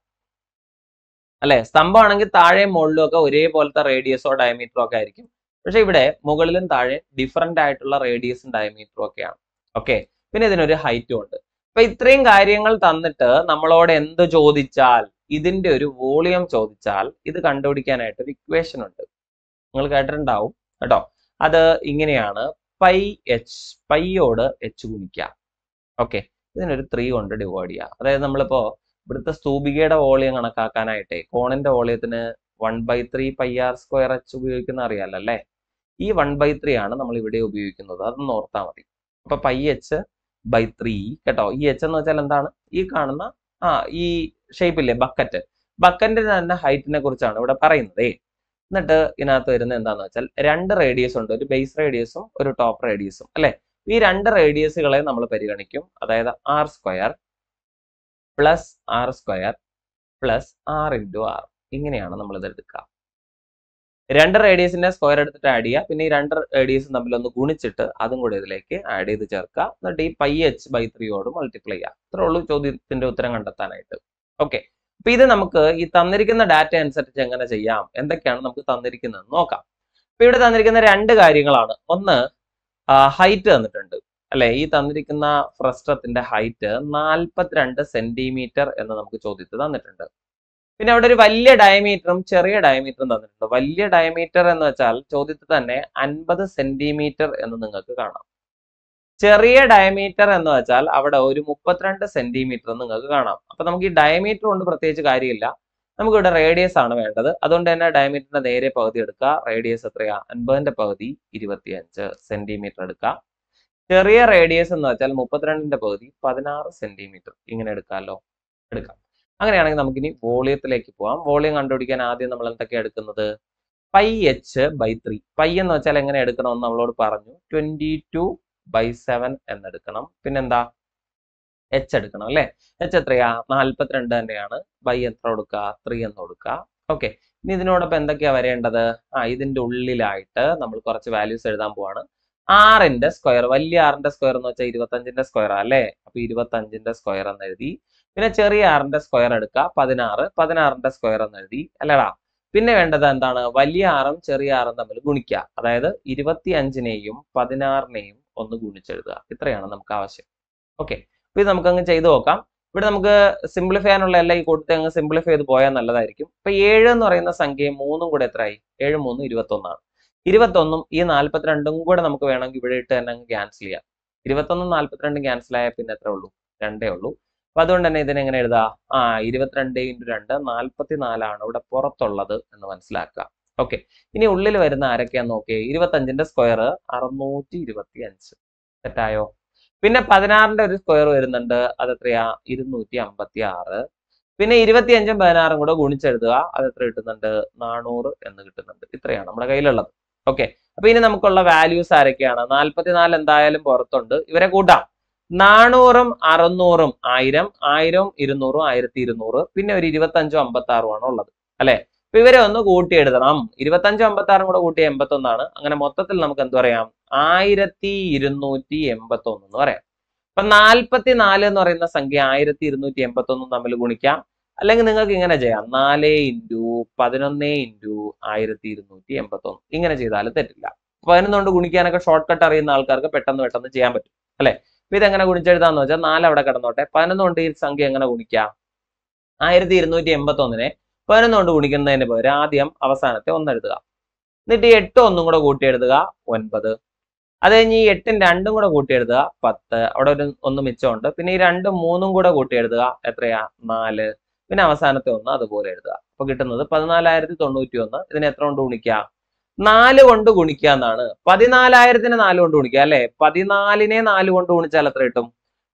അല്ലെ സ്തംഭമാണെങ്കിൽ താഴെയും മുകളിലും ഒക്കെ ഒരേപോലത്തെ റേഡിയസോ ഡയമീറ്ററോ ഒക്കെ ആയിരിക്കും പക്ഷെ ഇവിടെ മുകളിലും താഴെ ഡിഫറെന്റ് ആയിട്ടുള്ള റേഡിയസും ഡയമീറ്ററും ഒക്കെയാണ് ഓക്കെ പിന്നെ ഇതിനൊരു ഹൈറ്റും ഉണ്ട് അപ്പൊ ഇത്രയും കാര്യങ്ങൾ തന്നിട്ട് നമ്മളോട് എന്ത് ചോദിച്ചാൽ ഇതിന്റെ ഒരു വോളിയം ചോദിച്ചാൽ ഇത് കണ്ടുപിടിക്കാനായിട്ട് ഒരു ഇക്വേഷൻ ഉണ്ട് നിങ്ങൾ കേട്ടിട്ടുണ്ടാവും കേട്ടോ അത് ഇങ്ങനെയാണ് പൈ എച്ച് പൈയോട് എച്ച് ഗുണിക്കാം ഓക്കെ ഇതിനൊരു ത്രീ കൊണ്ട് ഡിവൈഡ് ചെയ്യാം അതായത് നമ്മളിപ്പോ ഇവിടുത്തെ സ്തൂപികയുടെ വോളിയം കണക്കാക്കാനായിട്ടേ കോണിന്റെ വോളിയത്തിന് one by three pi R square H ഉപയോഗിക്കുന്ന അറിയാലോ അല്ലേ ഈ വൺ ബൈ ത്രീ ആണ് നമ്മൾ ഇവിടെ ഉപയോഗിക്കുന്നത് അതൊന്ന് ഓർത്താൽ മതി അപ്പൊ പൈ എച്ച് ബൈ ത്രീ കേട്ടോ ഈ എച്ച് എന്ന് വെച്ചാൽ എന്താണ് ഈ കാണുന്ന ആ ഈ ഷേപ്പില്ലേ ബക്കറ്റ് ബക്കറ്റിന്റെ തന്നെ ഹൈറ്റിനെ കുറിച്ചാണ് ഇവിടെ പറയുന്നത് എന്നിട്ട് ഇതിനകത്ത് വരുന്ന എന്താന്ന് വെച്ചാൽ രണ്ട് റേഡിയസ് ഉണ്ട് ഒരു ബേസ് റേഡിയസും ഒരു ടോപ്പ് റേഡിയസും അല്ലെ ഈ രണ്ട് റേഡിയസുകളെ നമ്മൾ പരിഗണിക്കും അതായത് R square plus R square plus R into R ഇങ്ങനെയാണ് നമ്മൾ ഇത് എടുക്കുക രണ്ട് റേഡിയസിന്റെ സ്ക്വയർ എടുത്തിട്ട് ആഡ് ചെയ്യുക പിന്നെ ഈ രണ്ട് റേഡിയസും തമ്മിൽ ഒന്ന് ഗുണിച്ചിട്ട് അതും കൂടെ ഇതിലേക്ക് ആഡ് ചെയ്ത് ചേർക്കുക എന്നിട്ട് ഈ പൈ എച്ച് ബൈ ത്രീയോട് മൾട്ടിപ്ലൈ ചെയ്യുക അത്രേ ഉള്ളൂ ചോദ്യത്തിന്റെ ഉത്തരം കണ്ടെത്താനായിട്ട് ഓക്കെ അപ്പൊ ഇത് നമുക്ക് ഈ തന്നിരിക്കുന്ന ഡാറ്റ അനുസരിച്ച് എങ്ങനെ ചെയ്യാം എന്തൊക്കെയാണ് നമുക്ക് തന്നിരിക്കുന്നത് നോക്കാം അപ്പൊ ഇവിടെ തന്നിരിക്കുന്ന രണ്ട് കാര്യങ്ങളാണ് ഒന്ന് ഹൈറ്റ് തന്നിട്ടുണ്ട് അല്ലെ ഈ തന്നിരിക്കുന്ന ഫ്രസ്റ്റത്തിന്റെ ഹൈറ്റ് നാൽപ്പത്തിരണ്ട് സെന്റിമീറ്റർ എന്ന് നമുക്ക് ചോദ്യത്തിൽ തന്നിട്ടുണ്ട് പിന്നെ അവിടെ ഒരു വലിയ ഡയമീറ്ററും ചെറിയ ഡയമീറ്ററും തന്നിട്ടുണ്ട് വലിയ ഡയമീറ്റർ എന്ന് വെച്ചാൽ ചോദ്യത്തിൽ തന്നെ അൻപത് സെന്റിമീറ്റർ എന്ന് നിങ്ങൾക്ക് കാണാം ചെറിയ ഡയമീറ്റർ എന്ന് വെച്ചാൽ അവിടെ ഒരു മുപ്പത്തിരണ്ട് സെന്റിമീറ്റർ എന്ന് നിങ്ങൾക്ക് കാണാം അപ്പൊ നമുക്ക് ഈ ഡയമീറ്റർ കൊണ്ട് പ്രത്യേകിച്ച് കാര്യമില്ല നമുക്ക് ഇവിടെ റേഡിയസ് ആണ് വേണ്ടത് അതുകൊണ്ട് തന്നെ ഡയമീറ്ററിന്റെ നേരെ പകുതി എടുക്കുക റേഡിയസ് എത്രയാ അൻപതിന്റെ പകുതി ഇരുപത്തിയഞ്ച് സെന്റിമീറ്റർ എടുക്കുക ചെറിയ റേഡിയസ് എന്ന് വെച്ചാൽ മുപ്പത്തിരണ്ടിന്റെ പകുതി പതിനാറ് സെന്റിമീറ്റർ ഇങ്ങനെ എടുക്കാമല്ലോ എടുക്കാം അങ്ങനെയാണെങ്കിൽ നമുക്കിനി വോളിയത്തിലേക്ക് പോവാം വോളിയം കണ്ടുപിടിക്കാൻ ആദ്യം നമ്മൾ എന്തൊക്കെ എടുക്കുന്നത് pi H by three pi എന്ന് വെച്ചാൽ എങ്ങനെ എടുക്കണമെന്ന് നമ്മളോട് പറഞ്ഞു ട്വന്റി ടു ബൈ സെവൻ എന്നെടുക്കണം പിന്നെന്താ എച്ച് എടുക്കണം അല്ലേ എച്ച് എത്രയാ നാൽപ്പത്തിരണ്ട് തന്നെയാണ് ബൈ എത്ര കൊടുക്കുക ത്രീ എന്ന് കൊടുക്കുക ഓക്കെ ഇനി ഇതിനോടൊപ്പം എന്തൊക്കെയാ വരേണ്ടത് ആ ഇതിന്റെ ഉള്ളിലായിട്ട് നമ്മൾ കുറച്ച് വാല്യൂസ് എഴുതാൻ പോവാണ് ആറിന്റെ സ്ക്വയർ വലിയ ആറിന്റെ സ്ക്വയർ എന്ന് വെച്ചാൽ ഇരുപത്തഞ്ചിന്റെ സ്ക്വയർ അല്ലേ അപ്പൊ ഇരുപത്തഞ്ചിന്റെ സ്ക്വയർ എന്ന് എഴുതി പിന്നെ ചെറിയ ആറിന്റെ സ്ക്വയർ എടുക്കുക പതിനാറ് പതിനാറിന്റെ സ്ക്വയർ എന്ന് എഴുതി അല്ലടാ പിന്നെ വേണ്ടത് എന്താണ് വലിയ ആറും ചെറിയ ആറും തമ്മിൽ ഗുണിക്കുക അതായത് ഇരുപത്തി അഞ്ചിനെയും പതിനാറിനെയും ഒന്ന് ഗുണിച്ചെഴുതുക ഇത്രയാണ് നമുക്ക് ആവശ്യം ഓക്കെ അപ്പൊ ഇത് നമുക്ക് അങ്ങ് ചെയ്തു നോക്കാം ഇവിടെ നമുക്ക് സിംപ്ലിഫൈ ചെയ്യാനുള്ള എല്ലാം ഈ കൂട്ടത്തെ അങ്ങ് സിംപ്ലിഫൈ ചെയ്ത് പോയാൽ നല്ലതായിരിക്കും ഇപ്പൊ ഏഴ് എന്ന് പറയുന്ന സംഖ്യയും മൂന്നും കൂടെ എത്രയായി ഏഴ് മൂന്ന് ഇരുപത്തൊന്നാണ് ഇരുപത്തൊന്നും ഈ നാല്പത്തിരണ്ടും കൂടെ നമുക്ക് വേണമെങ്കിൽ ഇവിടെ ഇട്ട് തന്നെ അങ്ങ് ക്യാൻസൽ ചെയ്യാം ഇരുപത്തൊന്നും നാല്പത്തിരണ്ടും ക്യാൻസൽ ആയാൽ പിന്നെ എത്ര ഉള്ളൂ രണ്ടേ ഉള്ളൂ അപ്പൊ അതുകൊണ്ട് തന്നെ ഇതിനെ എങ്ങനെ എഴുതാ ആ ഇരുപത്തിരണ്ട് ഇൻറ്റു രണ്ട് നാൽപ്പത്തിനാലാണ് ഇവിടെ പുറത്തുള്ളത് എന്ന് മനസ്സിലാക്കുക ഓക്കെ ഇനി ഉള്ളിൽ വരുന്ന ആരൊക്കെയാന്ന് നോക്കിയേ ഇരുപത്തഞ്ചിന്റെ സ്ക്വയർ അറുന്നൂറ്റി ഇരുപത്തി അഞ്ച് തെറ്റായോ പിന്നെ പതിനാറിന്റെ ഒരു സ്ക്വയർ വരുന്നുണ്ട് അത് എത്രയാ ഇരുന്നൂറ്റി അമ്പത്തി ആറ് പിന്നെ ഇരുപത്തി അഞ്ചും പതിനാറും കൂടെ ഗുണിച്ചെഴുതുക അത് എത്ര കിട്ടുന്നുണ്ട് നാനൂറ് എന്ന് കിട്ടുന്നുണ്ട് ഇത്രയാണ് നമ്മുടെ കയ്യിലുള്ളത് ഓക്കെ അപ്പൊ ഇനി നമുക്കുള്ള വാല്യൂസ് ആരൊക്കെയാണ് നാല്പത്തിനാല് എന്തായാലും പുറത്തുണ്ട് ഇവരെ കൂട്ടാം നാനൂറും അറുന്നൂറും ആയിരം ആയിരവും ഇരുന്നൂറും ആയിരത്തി ഇരുന്നൂറ് പിന്നെ ഒരു ഇരുപത്തഞ്ചോ അമ്പത്തി ആറുമാണ് ഉള്ളത് അല്ലെ അപ്പൊ ഇവരെ ഒന്ന് കൂട്ടി എഴുതണം ഇരുപത്തഞ്ചോ അമ്പത്തി ആറും കൂടെ കൂട്ടി എൺപത്തൊന്നാണ് അങ്ങനെ മൊത്തത്തിൽ നമുക്ക് എന്ത് പറയാം ആയിരത്തി ഇരുന്നൂറ്റി എൺപത്തി ഒന്ന് എന്ന് പറയാം അപ്പൊ നാൽപ്പത്തി നാല് എന്ന് പറയുന്ന സംഖ്യ ആയിരത്തി ഇരുന്നൂറ്റി എൺപത്തി ഒന്നും തമ്മിൽ ഗുണിക്കാം അല്ലെങ്കിൽ നിങ്ങൾക്ക് ഇങ്ങനെ ചെയ്യാം നാല് ഇൻറ്റു പതിനൊന്ന് ഇൻറ്റു ആയിരത്തി ഇരുന്നൂറ്റി എൺപത്തി ഒന്ന് ഇങ്ങനെ ചെയ്താലും തെറ്റില്ല പതിനൊന്നുകൊണ്ട് ഗുണിക്കാനൊക്കെ ഷോർട്ട് കട്ട് അറിയുന്ന ആൾക്കാർക്ക് പെട്ടെന്ന് പെട്ടെന്ന് ചെയ്യാൻ പറ്റും അല്ലെ ഇപ്പൊ ഇതെങ്ങനെ ഗുണിച്ചെഴുതാന്ന് വെച്ചാൽ നാല് അവിടെ കിടന്നോട്ടെ പതിനൊന്ന് കൊണ്ട് ഈ സംഖ്യ എങ്ങനെ ഗുണിക്കാം ആയിരത്തി ഇരുന്നൂറ്റി എൺപത്തി ഒന്നിനെ പതിനൊന്ന് കൊണ്ട് ഗുണിക്കുന്നതിന് പകരം ആദ്യം അവസാനത്തെ ഒന്നെഴുതുക എന്നിട്ട് ഈ എട്ട് ഒന്നും കൂടെ കൂട്ടി എഴുതുക ഒൻപത് അത് കഴിഞ്ഞ് ഈ എട്ടും രണ്ടും കൂടെ കൂട്ടി എഴുതുക പത്ത് അവിടെ ഒരു ഒന്ന് മിച്ചമുണ്ട് പിന്നെ ഈ രണ്ടും മൂന്നും കൂടെ കൂട്ടി എഴുതുക എത്രയാ നാല് പിന്നെ അവസാനത്തെ ഒന്ന് അതുപോലെ എഴുതുക അപ്പൊ കിട്ടുന്നത് പതിനാലായിരത്തി തൊണ്ണൂറ്റി ഒന്ന് ഇതിനെ എത്ര കൊണ്ട് ഗുണിക്കുക നാല് കൊണ്ട് ഗുണിക്കുക എന്നാണ് പതിനാലായിരത്തിന് നാല് കൊണ്ട് ഗുണിക്കുക അല്ലെ പതിനാലിനെ നാല് കൊണ്ട് ഗുണിച്ചാൽ എത്ര കിട്ടും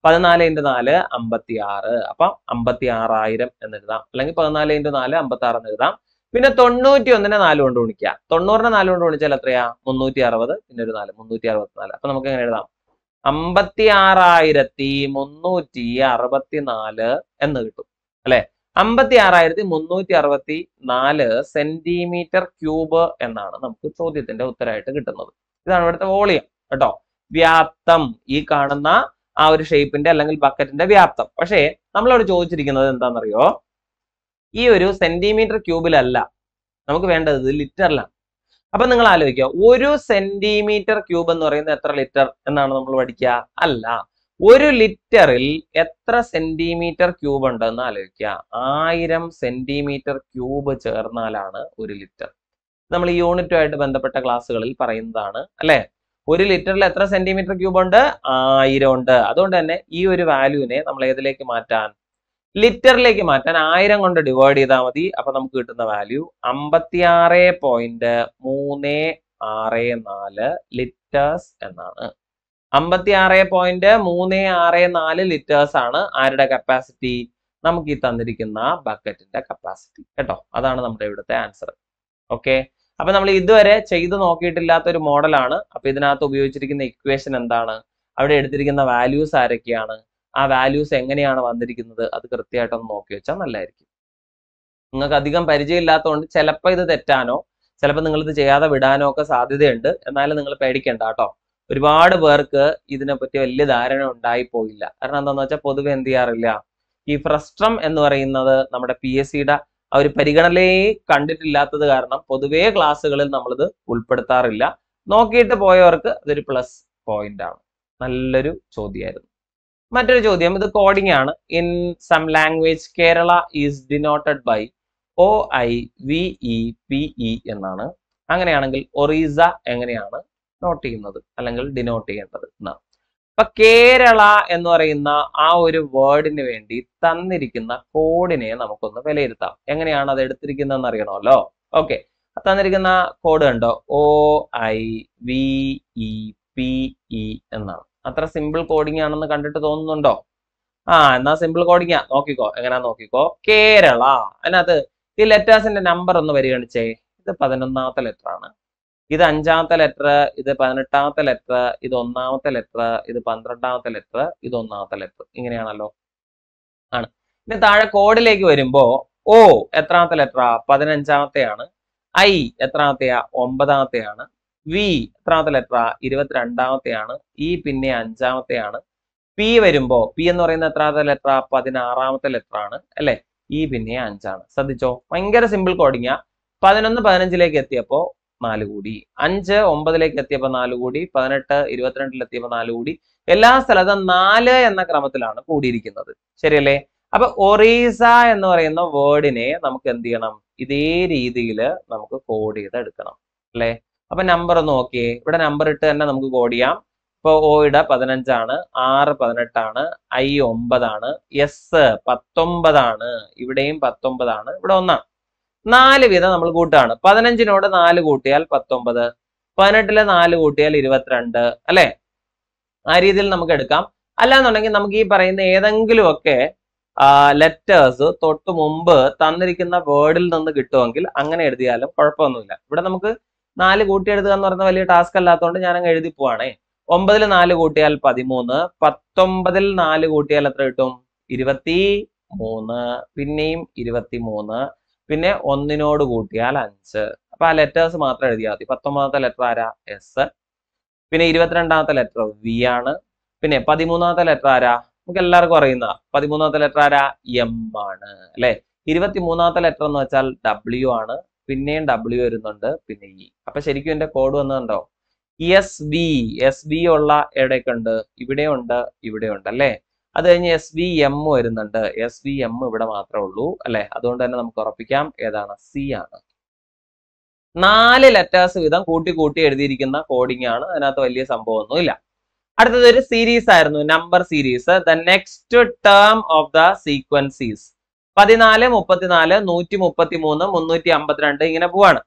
പതിനാല് ഇൻറ്റു നാല് അമ്പത്തി ആറ് അപ്പൊ അമ്പത്തി ആറായിരം എന്ന് എഴുതാം അല്ലെങ്കിൽ പതിനാല് ഇൻറ്റു നാല് അമ്പത്തി ആറ് എന്ന് എഴുതാം പിന്നെ തൊണ്ണൂറ്റി ഒന്നിനെ നാല് കൊണ്ട് ഗുണിക്കുക തൊണ്ണൂറിനെ നാല് കൊണ്ട് ഗുണിച്ചാൽ എത്രയാ മുന്നൂറ്റി അറുപത് പിന്നെ ഒരു നാല് മുന്നൂറ്റി അറുപത്തി നാല് അപ്പൊ നമുക്ക് എങ്ങനെ എഴുതാം അമ്പത്തി ആറായിരത്തി മുന്നൂറ്റി അറുപത്തി നാല് എന്ന് കിട്ടും അല്ലെ അമ്പത്തി ആറായിരത്തി മുന്നൂറ്റി അറുപത്തി നാല് സെന്റിമീറ്റർ ക്യൂബ് എന്നാണ് നമുക്ക് ചോദ്യത്തിന്റെ ഉത്തരമായിട്ട് കിട്ടുന്നത് ഇതാണ് ഇവിടുത്തെ വോളിയം കേട്ടോ വ്യാപ്തം ഈ കാണുന്ന ആ ഒരു ഷേപ്പിന്റെ അല്ലെങ്കിൽ ബക്കറ്റിന്റെ വ്യാപ്തം പക്ഷേ നമ്മളവിടെ ചോദിച്ചിരിക്കുന്നത് എന്താണെന്നറിയോ ഈ ഒരു സെന്റിമീറ്റർ ക്യൂബിലല്ല നമുക്ക് വേണ്ടത് ലിറ്ററിലാണ് അപ്പൊ നിങ്ങൾ ആലോചിക്കുക ഒരു സെന്റിമീറ്റർ ക്യൂബ് എന്ന് പറയുന്നത് എത്ര ലിറ്റർ എന്നാണ് നമ്മൾ പഠിക്കുക അല്ല ഒരു ലിറ്ററിൽ എത്ര സെന്റിമീറ്റർ ക്യൂബ് ഉണ്ടെന്ന് ആലോചിക്കുക ആയിരം സെന്റിമീറ്റർ ക്യൂബ് ചേർന്നാലാണ് ഒരു ലിറ്റർ നമ്മൾ ഈ യൂണിറ്റുമായിട്ട് ബന്ധപ്പെട്ട ക്ലാസ്സുകളിൽ പറയുന്നതാണ് അല്ലെ ഒരു ലിറ്ററിൽ എത്ര സെന്റിമീറ്റർ ക്യൂബ് ഉണ്ട് ആയിരം ഉണ്ട് അതുകൊണ്ട് തന്നെ ഈ ഒരു വാല്യൂവിനെ നമ്മൾ ഏതിലേക്ക് മാറ്റാൻ ലിറ്ററിലേക്ക് മാറ്റാൻ ആയിരം കൊണ്ട് ഡിവൈഡ് ചെയ്താൽ മതി അപ്പൊ നമുക്ക് കിട്ടുന്ന വാല്യൂ അമ്പത്തിയാറ് പോയിന്റ് മൂന്ന് ആറ് നാല് ലിറ്റേഴ്സ് എന്നാണ് അമ്പത്തി ആറ് പോയിന്റ് മൂന്ന് ആറ് നാല് ലിറ്റേഴ്സ് ആണ് ആരുടെ കപ്പാസിറ്റി നമുക്ക് ഈ തന്നിരിക്കുന്ന ബക്കറ്റിന്റെ കപ്പാസിറ്റി കേട്ടോ അതാണ് നമ്മുടെ ഇവിടുത്തെ ആൻസർ ഓക്കെ അപ്പൊ നമ്മൾ ഇതുവരെ ചെയ്തു നോക്കിയിട്ടില്ലാത്ത ഒരു മോഡലാണ് അപ്പൊ ഇതിനകത്ത് ഉപയോഗിച്ചിരിക്കുന്ന ഇക്വേഷൻ എന്താണ് അവിടെ എടുത്തിരിക്കുന്ന വാല്യൂസ് ആരൊക്കെയാണ് ആ വാല്യൂസ് എങ്ങനെയാണ് വന്നിരിക്കുന്നത് അത് കൃത്യമായിട്ടൊന്ന് നോക്കി വെച്ചാൽ നല്ലതായിരിക്കും നിങ്ങൾക്ക് അധികം പരിചയമില്ലാത്തതുകൊണ്ട് ചിലപ്പോൾ ഇത് തെറ്റാനോ ചിലപ്പോൾ നിങ്ങളിത് ചെയ്യാതെ വിടാനോ ഒക്കെ സാധ്യതയുണ്ട് എന്നാലും നിങ്ങൾ പേടിക്കേണ്ട കേട്ടോ ഒരുപാട് പേർക്ക് ഇതിനെപ്പറ്റി വലിയ ധാരണ ഉണ്ടായി പോയില്ല കാരണം എന്താണെന്ന് വെച്ചാൽ പൊതുവെ എന്ത് ചെയ്യാറില്ല ഈ ഫ്രസ്ട്രം എന്ന് പറയുന്നത് നമ്മുടെ പി എസ് സിയുടെ ആ ഒരു പരിഗണനയെ കണ്ടിട്ടില്ലാത്തത് കാരണം പൊതുവേ ക്ലാസ്സുകളിൽ നമ്മളിത് ഉൾപ്പെടുത്താറില്ല നോക്കിയിട്ട് പോയവർക്ക് അതൊരു പ്ലസ് പോയിന്റ് ആണ് നല്ലൊരു ചോദ്യമായിരുന്നു മറ്റൊരു ചോദ്യം ഇത് കോഡിംഗ് ആണ് in some language Kerala is denoted by O I V E P E എന്നാണ് അങ്ങനെയാണെങ്കിൽ ഒറീസ എങ്ങനെയാണ് നോട്ട് ചെയ്യുന്നത് അല്ലെങ്കിൽ ഡിനോട്ട് ചെയ്യേണ്ടത് എന്നാണ് അപ്പൊ കേരള എന്ന് പറയുന്ന ആ ഒരു വേർഡിന് വേണ്ടി തന്നിരിക്കുന്ന കോഡിനെ നമുക്കൊന്ന് വിലയിരുത്താം എങ്ങനെയാണ് അത് എടുത്തിരിക്കുന്നതെന്ന് അറിയണമല്ലോ ഓക്കെ തന്നിരിക്കുന്ന കോഡ് കണ്ടോ O I V E P E എന്നാണ് അത്ര സിമ്പിൾ കോഡിംഗ് ആണെന്ന് കണ്ടിട്ട് തോന്നുന്നുണ്ടോ ആ എന്നാ സിമ്പിൾ കോഡിംഗ് ആ നോക്കിക്കോ എങ്ങനെയാ നോക്കിക്കോ കേരള അതിനകത്ത് ഈ ലെറ്റേഴ്സിന്റെ നമ്പർ ഒന്ന് പരിഗണിച്ചേ ഇത് പതിനൊന്നാമത്തെ ലെറ്റർ ആണ് ഇത് അഞ്ചാമത്തെ ലെറ്റർ ഇത് പതിനെട്ടാമത്തെ ലെറ്റർ ഇത് ഒന്നാമത്തെ ലെറ്റർ ഇത് പന്ത്രണ്ടാമത്തെ ലെറ്റർ ഇത് ഒന്നാമത്തെ ലെറ്റർ ഇങ്ങനെയാണല്ലോ ആണ് ഇനി താഴെ കോഡിലേക്ക് വരുമ്പോ ഓ എത്രാമത്തെ ലെറ്ററാ പതിനഞ്ചാമത്തെയാണ് ഐ എത്രാമത്തെയാ ഒമ്പതാമത്തെയാണ് വി എത്രാമത്തെ ലെറ്ററാ ഇരുപത്തിരണ്ടാമത്തെയാണ് ഇ e പിന്നെ അഞ്ചാമത്തെയാണ് പി വരുമ്പോ പി എന്ന് പറയുന്ന എത്രാമത്തെ ലെറ്ററാ പതിനാറാമത്തെ ലെറ്ററാണ് അല്ലെ ഇ e പിന്നെ അഞ്ചാണ് ശ്രദ്ധിച്ചോ ഭയങ്കര സിമ്പിൾ കോഡിങ്ങാ പതിനൊന്ന് പതിനഞ്ചിലേക്ക് എത്തിയപ്പോ നാല് കൂടി അഞ്ച് ഒമ്പതിലേക്ക് എത്തിയപ്പോ നാല് കൂടി പതിനെട്ട് ഇരുപത്തിരണ്ടിൽ എത്തിയപ്പോൾ നാല് കൂടി എല്ലാ സ്ഥലത്തും നാല് എന്ന ക്രമത്തിലാണ് കൂടിയിരിക്കുന്നത് ശരിയല്ലേ അപ്പൊ ഒറീസ എന്ന് പറയുന്ന വേർഡിനെ നമുക്ക് എന്ത് ചെയ്യണം ഇതേ രീതിയിൽ നമുക്ക് കോഡ് ചെയ്ത് എടുക്കണം അല്ലെ അപ്പൊ നമ്പർ ഒന്ന് നോക്കിയേ ഇവിടെ നമ്പർ ഇട്ട് തന്നെ നമുക്ക് കോഡ് ചെയ്യാം ഇപ്പൊ ഓയുടെ പതിനഞ്ചാണ് ആറ് പതിനെട്ടാണ് ഐ ഒമ്പതാണ് എസ് പത്തൊമ്പതാണ് ഇവിടെയും പത്തൊമ്പതാണ് ഇവിടെ ഒന്നാണ് നാല് വീതം നമ്മൾ കൂട്ടുകയാണ് പതിനഞ്ചിനോട് നാല് കൂട്ടിയാൽ പത്തൊമ്പത് പതിനെട്ടിലെ നാല് കൂട്ടിയാൽ ഇരുപത്തിരണ്ട് അല്ലെ ആ രീതിയിൽ നമുക്ക് എടുക്കാം അല്ലാന്നുണ്ടെങ്കിൽ നമുക്ക് ഈ പറയുന്ന ഏതെങ്കിലും ഒക്കെ ലെറ്റേഴ്സ് തൊട്ട് മുമ്പ് തന്നിരിക്കുന്ന വേർഡിൽ നിന്ന് കിട്ടുമെങ്കിൽ അങ്ങനെ എഴുതിയാലും കുഴപ്പമൊന്നുമില്ല ഇവിടെ നമുക്ക് നാല് കൂട്ടിയെടുക്കുക എന്ന് പറയുന്ന വലിയ ടാസ്ക് അല്ലാത്തതുകൊണ്ട് ഞാൻ അങ്ങ് എഴുതി പോവാണേ ഒമ്പതിൽ നാല് കൂട്ടിയാൽ പതിമൂന്ന് പത്തൊമ്പതിൽ നാല് കൂട്ടിയാൽ എത്ര കിട്ടും ഇരുപത്തി മൂന്ന് പിന്നെയും ഇരുപത്തി മൂന്ന് പിന്നെ ഒന്നിനോട് കൂട്ടിയാൽ അഞ്ച് അപ്പൊ ആ ലെറ്റേഴ്സ് മാത്രം എഴുതിയാൽ മതി പത്തൊമ്പതാമത്തെ ലെറ്റർ ആരാ എസ് പിന്നെ ഇരുപത്തിരണ്ടാമത്തെ ലെറ്റർ വി ആണ് പിന്നെ പതിമൂന്നാമത്തെ ലെറ്റർ ആരാ നമുക്ക് എല്ലാവർക്കും അറിയുന്ന പതിമൂന്നാമത്തെ ലെറ്റർ ആരാ എം ആണ് അല്ലെ ഇരുപത്തിമൂന്നാമത്തെ ലെറ്റർ എന്ന് വെച്ചാൽ ഡബ്ല്യു ആണ് പിന്നെയും ഡബ്ല്യു വരുന്നുണ്ട് പിന്നെ ഇ e. അപ്പൊ ശരിക്കും എന്റെ കോഡ് വന്നതുണ്ടോ എസ് വി എസ് വി ഉള്ള എവിടെയൊക്കെ ഉണ്ട് ഇവിടെയുണ്ട് ഇവിടെയുണ്ട് അല്ലേ അത് കഴിഞ്ഞ് എസ് വി എം വരുന്നുണ്ട് എസ് വി എം ഇവിടെ മാത്രമേ ഉള്ളൂ അല്ലെ അതുകൊണ്ട് തന്നെ നമുക്ക് ഉറപ്പിക്കാം ഏതാണ് സി ആണ് നാല് ലെറ്റേഴ്സ് വീതം കൂട്ടി കൂട്ടി എഴുതിയിരിക്കുന്ന കോഡിംഗ് ആണ് അതിനകത്ത് വലിയ ഇല്ല അടുത്തത് ഒരു സീരീസ് ആയിരുന്നു number series the next term of the sequences പതിനാല് മുപ്പത്തിനാല് നൂറ്റി മുപ്പത്തി മൂന്ന് മുന്നൂറ്റി അമ്പത്തിരണ്ട് ഇങ്ങനെ പോവാണ്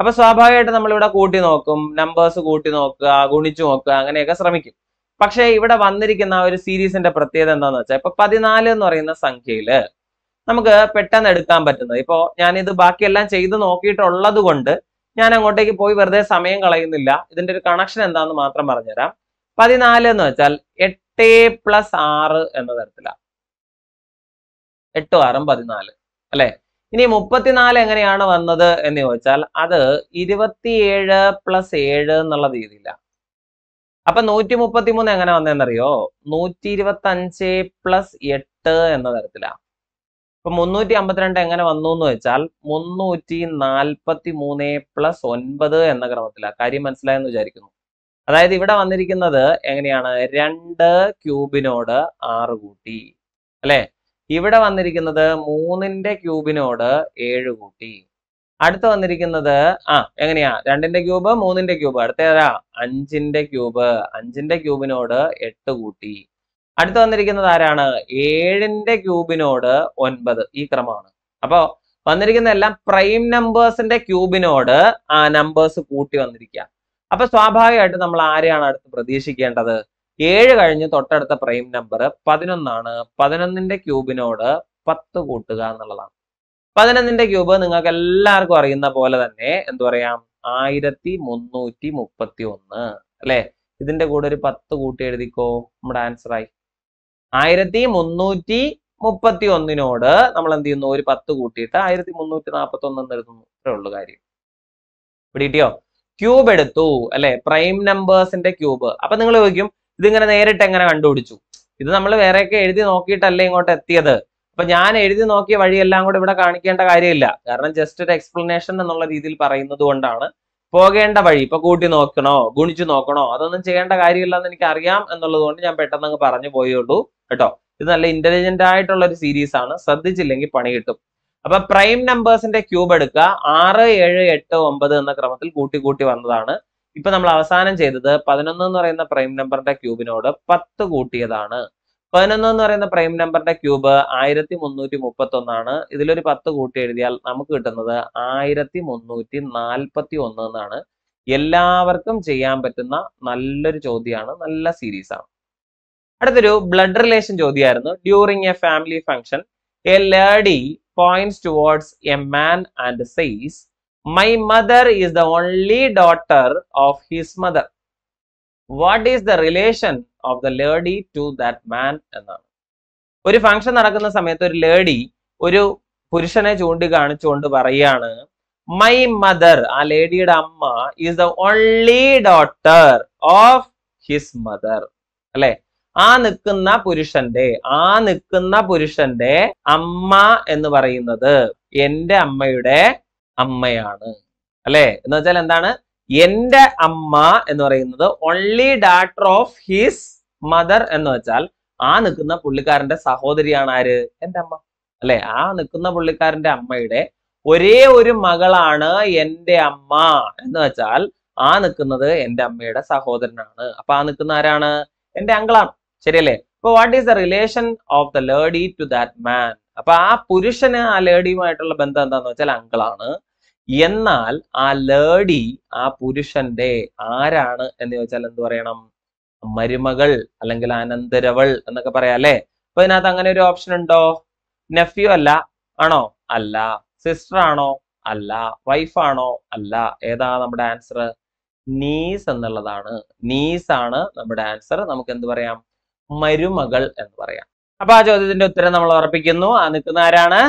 അപ്പൊ സ്വാഭാവികമായിട്ട് നമ്മളിവിടെ കൂട്ടി നോക്കും നമ്പേഴ്സ് കൂട്ടി നോക്കുക ഗുണിച്ചു നോക്കുക അങ്ങനെയൊക്കെ ശ്രമിക്കും പക്ഷേ ഇവിടെ വന്നിരിക്കുന്ന ആ ഒരു സീരീസിന്റെ പ്രത്യേകത എന്താന്ന് വെച്ചാൽ ഇപ്പൊ പതിനാല് എന്ന് പറയുന്ന സംഖ്യയില് നമുക്ക് പെട്ടെന്ന് എടുക്കാൻ പറ്റുന്നത് ഇപ്പോ ഞാനിത് ബാക്കിയെല്ലാം ചെയ്ത് നോക്കിയിട്ടുള്ളത് കൊണ്ട് ഞാൻ അങ്ങോട്ടേക്ക് പോയി വെറുതെ സമയം കളയുന്നില്ല ഇതിന്റെ ഒരു കണക്ഷൻ എന്താന്ന് മാത്രം പറഞ്ഞുതരാം പതിനാല് എന്ന് വെച്ചാൽ എട്ട് പ്ലസ് ആറ് എന്ന തരത്തിലാണ് എട്ടും ആറും പതിനാല് അല്ലെ ഇനി മുപ്പത്തിനാല് എങ്ങനെയാണ് വന്നത് എന്ന് ചോദിച്ചാൽ അത് ഇരുപത്തിയേഴ് പ്ലസ് ഏഴ് എന്നുള്ള രീതിയിലാണ് അപ്പൊ നൂറ്റി മുപ്പത്തി മൂന്ന് എങ്ങനെ വന്നതെന്നറിയോ നൂറ്റി ഇരുപത്തി അഞ്ച് പ്ലസ് എട്ട് എന്ന തരത്തിലാണ് ഇപ്പൊ മുന്നൂറ്റി അമ്പത്തിരണ്ട് എങ്ങനെ വന്നു എന്ന് വെച്ചാൽ മുന്നൂറ്റി നാൽപ്പത്തി മൂന്ന് പ്ലസ് ഒൻപത് എന്ന ക്രമത്തിലാണ് കാര്യം മനസ്സിലായെന്ന് വിചാരിക്കുന്നു അതായത് ഇവിടെ വന്നിരിക്കുന്നത് എങ്ങനെയാണ് രണ്ട് ക്യൂബിനോട് ആറ് കൂട്ടി അല്ലെ ഇവിടെ വന്നിരിക്കുന്നത് മൂന്നിന്റെ ക്യൂബിനോട് ഏഴ് കൂട്ടി അടുത്ത വന്നിരിക്കുന്നത് ആ എങ്ങനെയാ രണ്ടിന്റെ ക്യൂബ് മൂന്നിന്റെ ക്യൂബ് അടുത്ത ഏതാ അഞ്ചിന്റെ ക്യൂബ് അഞ്ചിന്റെ ക്യൂബിനോട് എട്ട് കൂട്ടി അടുത്ത് വന്നിരിക്കുന്നത് ആരാണ് ഏഴിന്റെ ക്യൂബിനോട് ഒൻപത് ഈ ക്രമമാണ് അപ്പോ വന്നിരിക്കുന്ന എല്ലാം പ്രൈം നമ്പേഴ്സിന്റെ ക്യൂബിനോട് ആ നമ്പേഴ്സ് കൂട്ടി വന്നിരിക്കുക അപ്പൊ സ്വാഭാവികമായിട്ട് നമ്മൾ ആരെയാണ് അടുത്ത് പ്രതീക്ഷിക്കേണ്ടത് ഏഴ് കഴിഞ്ഞ് തൊട്ടടുത്ത പ്രൈം നമ്പർ പതിനൊന്നാണ് പതിനൊന്നിന്റെ ക്യൂബിനോട് പത്ത് കൂട്ടുക എന്നുള്ളതാണ് പതിനൊന്നിന്റെ ക്യൂബ് നിങ്ങൾക്ക് എല്ലാവർക്കും അറിയുന്ന പോലെ തന്നെ എന്തു പറയാം ആയിരത്തി മുന്നൂറ്റി മുപ്പത്തി ഒന്ന് അല്ലെ ഇതിന്റെ കൂടെ ഒരു പത്ത് കൂട്ടി എഴുതിക്കോ നമ്മുടെ ആൻസർ ആയി ആയിരത്തി മുന്നൂറ്റി മുപ്പത്തി ഒന്നിനോട് നമ്മൾ എന്ത് ചെയ്യുന്നു ഒരു പത്ത് കൂട്ടിയിട്ട് ആയിരത്തി മുന്നൂറ്റി നാൽപ്പത്തി ഒന്ന് എന്ന് എഴുതുന്നു ഇത്രേ ഉള്ളൂ കാര്യം പിടിയിട്ടിയോ ക്യൂബ് എടുത്തു അല്ലെ പ്രൈം നമ്പേഴ്സിന്റെ ക്യൂബ് അപ്പൊ നിങ്ങൾ ചോദിക്കും ഇതിങ്ങനെ നേരിട്ട് എങ്ങനെ കണ്ടുപിടിച്ചു ഇത് നമ്മൾ വേറെയൊക്കെ എഴുതി നോക്കിയിട്ടല്ലേ ഇങ്ങോട്ട് എത്തിയത് അപ്പൊ ഞാൻ എഴുതി നോക്കിയ വഴിയെല്ലാം കൂടെ ഇവിടെ കാണിക്കേണ്ട കാര്യമില്ല കാരണം ജസ്റ്റ് ഒരു എക്സ്പ്ലനേഷൻ എന്നുള്ള രീതിയിൽ പറയുന്നത് കൊണ്ടാണ് പോകേണ്ട വഴി ഇപ്പൊ കൂട്ടി നോക്കണോ ഗുണിച്ചു നോക്കണോ അതൊന്നും ചെയ്യേണ്ട കാര്യമില്ല എന്ന് എനിക്ക് അറിയാം എന്നുള്ളത് കൊണ്ട് ഞാൻ പെട്ടെന്ന് അങ്ങ് പറഞ്ഞു പോയുള്ളൂ കേട്ടോ ഇത് നല്ല ഇന്റലിജന്റ് ആയിട്ടുള്ള ഒരു സീരീസ് ആണ് ശ്രദ്ധിച്ചില്ലെങ്കിൽ പണി കിട്ടും അപ്പൊ പ്രൈം നമ്പേഴ്സിന്റെ ക്യൂബ് എടുക്കുക ആറ് ഏഴ് എട്ട് ഒമ്പത് എന്ന ക്രമത്തിൽ കൂട്ടി കൂട്ടി വന്നതാണ് ഇപ്പൊ നമ്മൾ അവസാനം ചെയ്തത് പതിനൊന്ന് എന്ന് പറയുന്ന പ്രൈം നമ്പറിന്റെ ക്യൂബിനോട് പത്ത് കൂട്ടിയതാണ് പതിനൊന്ന് എന്ന് പറയുന്ന പ്രൈം നമ്പറിന്റെ ക്യൂബ് ആയിരത്തി മുന്നൂറ്റി മുപ്പത്തി ഒന്നാണ് ഇതിലൊരു പത്ത് കൂട്ടി എഴുതിയാൽ നമുക്ക് കിട്ടുന്നത് ആയിരത്തി മുന്നൂറ്റി നാൽപ്പത്തി ഒന്ന് എന്നാണ് എല്ലാവർക്കും ചെയ്യാൻ പറ്റുന്ന നല്ലൊരു ചോദ്യമാണ് നല്ല സീരീസ് ആണ് അടുത്തൊരു ബ്ലഡ് റിലേഷൻ ചോദ്യമായിരുന്നു during a family function a lady points towards a man and says my mother is the only daughter of his mother what is the relation of the lady to that man എന്നാണ് ഒരു function നടക്കുന്ന സമയത്ത് ഒരു lady ഒരു പുരുഷനെ ചൂണ്ടിക്കാണിച്ചുകൊണ്ട് പറയാണ് my mother ആ ലേഡിയുടെ അമ്മ is the only daughter of his mother അല്ലെ ആ നിൽക്കുന്ന പുരുഷന്റെ ആ നിൽക്കുന്ന പുരുഷന്റെ അമ്മ എന്ന് പറയുന്നത് എൻ്റെ അമ്മയുടെ അമ്മയാണ് അല്ലെ എന്ന് വെച്ചാൽ എന്താണ് എന്റെ അമ്മ എന്ന് പറയുന്നത് only daughter of his mother എന്ന് വെച്ചാൽ ആ നിൽക്കുന്ന പുള്ളിക്കാരന്റെ സഹോദരിയാണ് ആര് എന്റെ അമ്മ അല്ലെ ആ നിൽക്കുന്ന പുള്ളിക്കാരന്റെ അമ്മയുടെ ഒരേ ഒരു മകളാണ് എന്റെ അമ്മ എന്ന് വെച്ചാൽ ആ നിൽക്കുന്നത് എന്റെ അമ്മയുടെ സഹോദരനാണ് അപ്പൊ ആ നിൽക്കുന്ന ആരാണ് എന്റെ അങ്കളാണ് ശരിയല്ലേ അപ്പൊ what is the relation of the lady to that man അപ്പൊ ആ പുരുഷന് ആ ലേഡിയുമായിട്ടുള്ള ബന്ധം എന്താന്ന് വെച്ചാൽ അങ്കളാണ് എന്നാൽ ആ ലേഡി ആ പുരുഷന്റെ ആരാണ് എന്ന് ചോദിച്ചാൽ എന്ത് പറയണം മരുമകൾ അല്ലെങ്കിൽ അനന്തരവൾ എന്നൊക്കെ പറയാം അല്ലെ അപ്പൊ ഇതിനകത്ത് അങ്ങനെ ഒരു ഓപ്ഷൻ ഉണ്ടോ നെഫ്യൂ അല്ല ആണോ അല്ല സിസ്റ്റർ ആണോ അല്ല വൈഫാണോ അല്ല ഏതാ നമ്മുടെ ആൻസർ നീസ് എന്നുള്ളതാണ് നീസ് ആണ് നമ്മുടെ ആൻസർ നമുക്ക് എന്ത് പറയാം മരുമകൾ എന്ന് പറയാം അപ്പൊ ആ ചോദ്യത്തിന്റെ ഉത്തരം നമ്മൾ ഉറപ്പിക്കുന്നു ആ നിൽക്കുന്ന ആരാണ്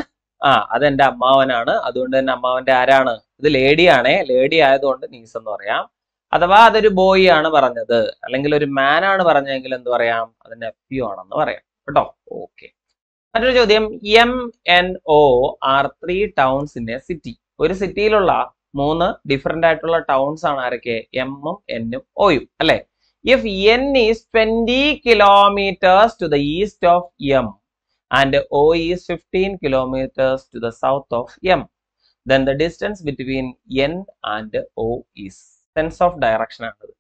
ആ അതെന്റെ അമ്മാവനാണ് അതുകൊണ്ട് തന്നെ അമ്മാവന്റെ ആരാണ് ഇത് ലേഡിയാണേ ലേഡി ആയതുകൊണ്ട് നീസ് എന്ന് പറയാം അഥവാ അതൊരു ബോയ് ആണ് പറഞ്ഞത് അല്ലെങ്കിൽ ഒരു മാൻ ആണ് പറഞ്ഞെങ്കിൽ എന്ത് പറയാം അതിന് എഫ് ആണെന്ന് പറയാം കേട്ടോ ഓക്കെ മറ്റൊരു ചോദ്യം M N O are three towns in a city ഒരു സിറ്റിയിലുള്ള മൂന്ന് ഡിഫറെന്റ് ആയിട്ടുള്ള ടൗൺസ് ആണ് ആരൊക്കെ എമ്മും എന്നും ഒയും അല്ലെ if N is twenty kilometres to the east of M and O e is 15 kilometers to the south of M. Then the distance between N and O is sense of direction ആണത്